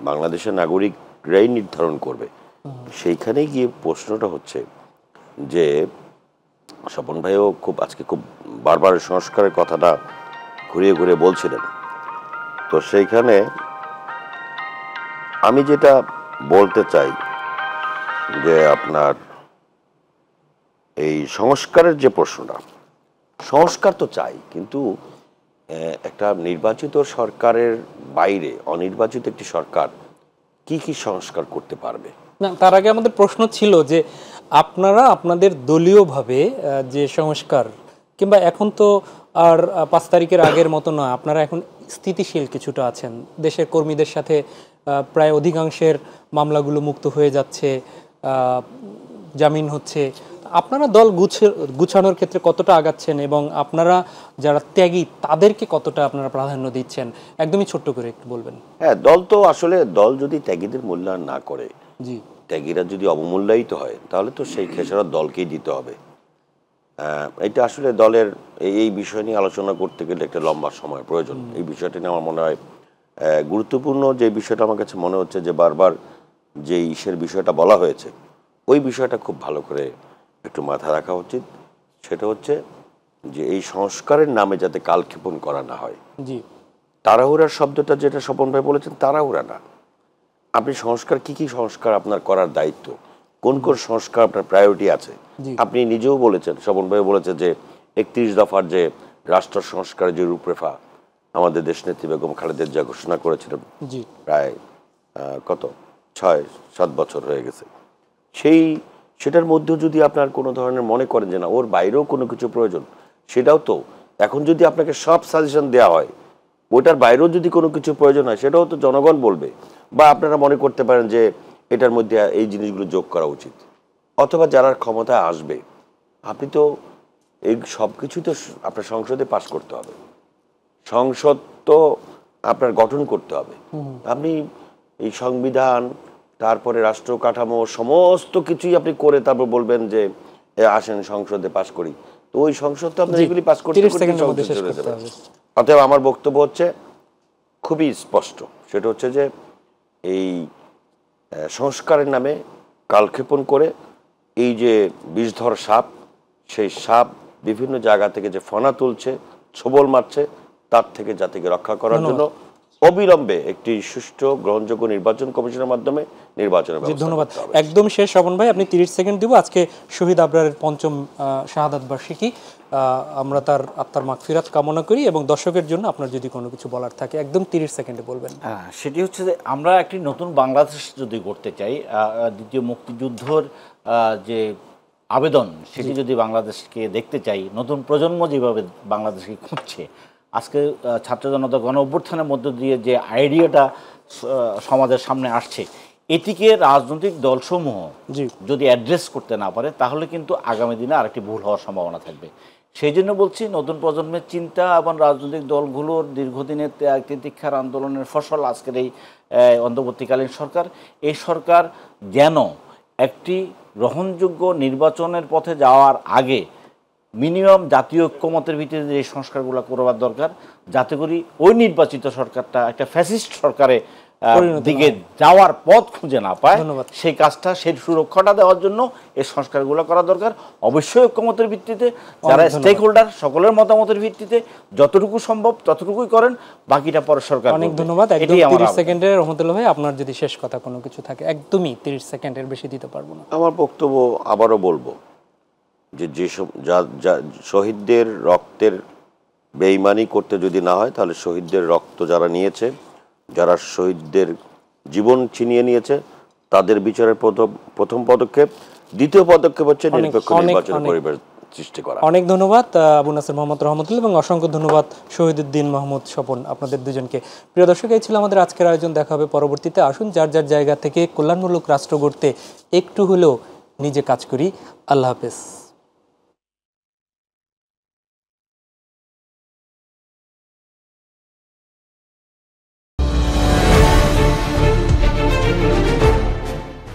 বাংলাদেশের নাগরিকরাই নির্ধারণ করবে সেইখানে গিয়ে প্রশ্নটা হচ্ছে যে স্বপন ভাইও খুব আজকে খুব বারবার সংস্কারের কথাটা ঘুরিয়ে ঘুরে বলছিলেন তো সেইখানে আমি যেটা বলতে চাই যে আপনার এই সংস্কারের যে প্রশ্নটা সংস্কার তো চাই কিন্তু একটা নির্বাচিত সরকারের বাইরে অনির্বাচিত একটি সরকার কি কি সংস্কার করতে পারবে না তার আগে আমাদের প্রশ্ন ছিল যে আপনারা আপনাদের দলীয়ভাবে যে সংস্কার কিংবা এখন তো আর পাঁচ তারিখের আগের মতো নয় আপনারা এখন স্থিতিশীল কিছুটা আছেন দেশের কর্মীদের সাথে প্রায় অধিকাংশের মামলাগুলো মুক্ত হয়ে যাচ্ছে জামিন হচ্ছে আপনারা দল গুছানোর ক্ষেত্রে কতটা আগাচ্ছেন এবং আপনারা যারা ত্যাগী তাদেরকে কতটা আপনারা প্রাধান্য দিচ্ছেন একদমই ছোট্ট করে একটু বলবেন হ্যাঁ দল তো আসলে দল যদি ত্যাগীদের মূল্যায়ন না করে জি ত্যাগীরা যদি অবমূল্যায়িত হয় তাহলে তো সেই খেসারত দলকেই দিতে হবে এটা আসলে দলের এই বিষয় নিয়ে আলোচনা করতে গেলে একটা লম্বা সময় প্রয়োজন এই বিষয়টি নিয়ে আমার মনে হয় গুরুত্বপূর্ণ যে বিষয়টা আমার কাছে মনে হচ্ছে যে বারবার যে ইসের বিষয়টা বলা হয়েছে ওই বিষয়টা খুব ভালো করে একটু মাথা রাখা উচিত সেটা হচ্ছে যে এই সংস্কারের নামে যাতে কালক্ষেপণ করা না হয় জি তাড়াহুড়ার শব্দটা যেটা স্বপন ভাই বলেছেন তারাহুরা না আপনি সংস্কার কি কি সংস্কার আপনার করার দায়িত্ব কোন কোন সংস্কার আপনার প্রায়োরিটি আছে আপনি নিজেও বলেছেন ভাই বলেছেন যে একত্রিশ দফার যে রাষ্ট্র সংস্কার যে রূপরেফা আমাদের দেশ নেত্রী বেগম খালেদের যা ঘোষণা করেছিলেন প্রায় কত ছয় সাত বছর হয়ে গেছে সেই সেটার মধ্যে যদি আপনার কোনো ধরনের মনে করেন যে না ওর বাইরেও কোনো কিছু প্রয়োজন সেটাও তো এখন যদি আপনাকে সব সাজেশন দেওয়া হয় ওটার বাইরেও যদি কোনো কিছু প্রয়োজন হয় সেটাও তো জনগণ বলবে বা আপনারা মনে করতে পারেন যে এটার মধ্যে এই জিনিসগুলো যোগ করা উচিত অথবা যারা ক্ষমতায় আসবে আপনি তো এই সব কিছুই তো আপনার সংসদে পাশ করতে হবে সংসদ তো আপনার গঠন করতে হবে আপনি এই সংবিধান তারপরে রাষ্ট্র কাঠামো সমস্ত কিছুই আপনি করে তারপর বলবেন যে আসেন সংসদে পাশ করি তো ওই সংসদ তো আপনার এগুলি পাশ করতে অতএব আমার বক্তব্য হচ্ছে খুবই স্পষ্ট সেটা হচ্ছে যে এই সংস্কারের নামে কালক্ষেপণ করে এই যে বিষধর সাপ সেই সাপ বিভিন্ন জায়গা থেকে যে ফনা তুলছে ছবল মারছে তার থেকে জাতিকে রক্ষা করার জন্য অবিলম্বে একটি সুষ্ঠু গ্রহণযোগ্য নির্বাচন কমিশনের মাধ্যমে নির্বাচনের ধন্যবাদ একদম শেষ শ্রবণ ভাই আপনি তিরিশ সেকেন্ড দিব আজকে শহীদ আবরারের পঞ্চম শাহাদাত বার্ষিকী আমরা তার আত্মার ফিরাত কামনা করি এবং দর্শকের জন্য আপনার যদি কোনো কিছু বলার থাকে একদম তিরিশ সেকেন্ডে বলবেন হ্যাঁ সেটি হচ্ছে যে আমরা একটি নতুন বাংলাদেশ যদি করতে চাই দ্বিতীয় মুক্তিযুদ্ধর যে আবেদন সেটি যদি বাংলাদেশকে দেখতে চাই নতুন প্রজন্ম যেভাবে বাংলাদেশকে খুঁজছে আজকে ছাত্র জনতা গণ অভ্যুত্থানের মধ্য দিয়ে যে আইডিয়াটা সমাজের সামনে আসছে এটিকে রাজনৈতিক দলসমূহ যদি অ্যাড্রেস করতে না পারে তাহলে কিন্তু আগামী দিনে আরেকটি ভুল হওয়ার সম্ভাবনা থাকবে সেই জন্য বলছি নতুন প্রজন্মের চিন্তা এবং রাজনৈতিক দলগুলোর দীর্ঘদিনের ত্যাগ তিতিক্ষার আন্দোলনের ফসল আজকের এই অন্তর্বর্তীকালীন সরকার এই সরকার যেন একটি গ্রহণযোগ্য নির্বাচনের পথে যাওয়ার আগে মিনিমাম জাতীয় ঐক্যমতের ভিত্তিতে যে সংস্কারগুলো করবার দরকার যাতে করি ওই নির্বাচিত সরকারটা একটা ফ্যাসিস্ট সরকারে দিকে যাওয়ার পথ খুঁজে না পায় সেই কাজটা সেই সুরক্ষাটা দেওয়ার জন্য এই সংস্কারগুলো করা দরকার অবশ্যই ঐক্যমতের ভিত্তিতে যারা স্টেক হোল্ডার সকলের মতামতের ভিত্তিতে যতটুকু সম্ভব ততটুকুই করেন বাকিটা পরে সরকার অনেক ধন্যবাদ একদম সেকেন্ডের রহমতুল্লাহ ভাই আপনার যদি শেষ কথা কোনো কিছু থাকে একদমই তিরিশ সেকেন্ডের বেশি দিতে পারবো না আমার বক্তব্য আবারও বলবো যে যেসব যা যা শহীদদের রক্তের বেইমানি করতে যদি না হয় তাহলে শহীদদের রক্ত যারা নিয়েছে যারা শহীদদের জীবন ছিনিয়ে নিয়েছে তাদের বিচারের প্রথম প্রথম পদক্ষেপ দ্বিতীয় পদক্ষেপ হচ্ছে নিরপেক্ষ নির্বাচন পরিবেশ সৃষ্টি করা অনেক ধন্যবাদ আবু নাসির মোহাম্মদ রহমতুল্লাহ এবং অসংখ্য ধন্যবাদ শহীদ উদ্দিন মাহমুদ স্বপন আপনাদের দুজনকে প্রিয় দর্শক এই ছিল আমাদের আজকের আয়োজন দেখা হবে পরবর্তীতে আসুন যার যার জায়গা থেকে কল্যাণমূলক রাষ্ট্র গড়তে একটু হলেও নিজে কাজ করি আল্লাহ হাফেজ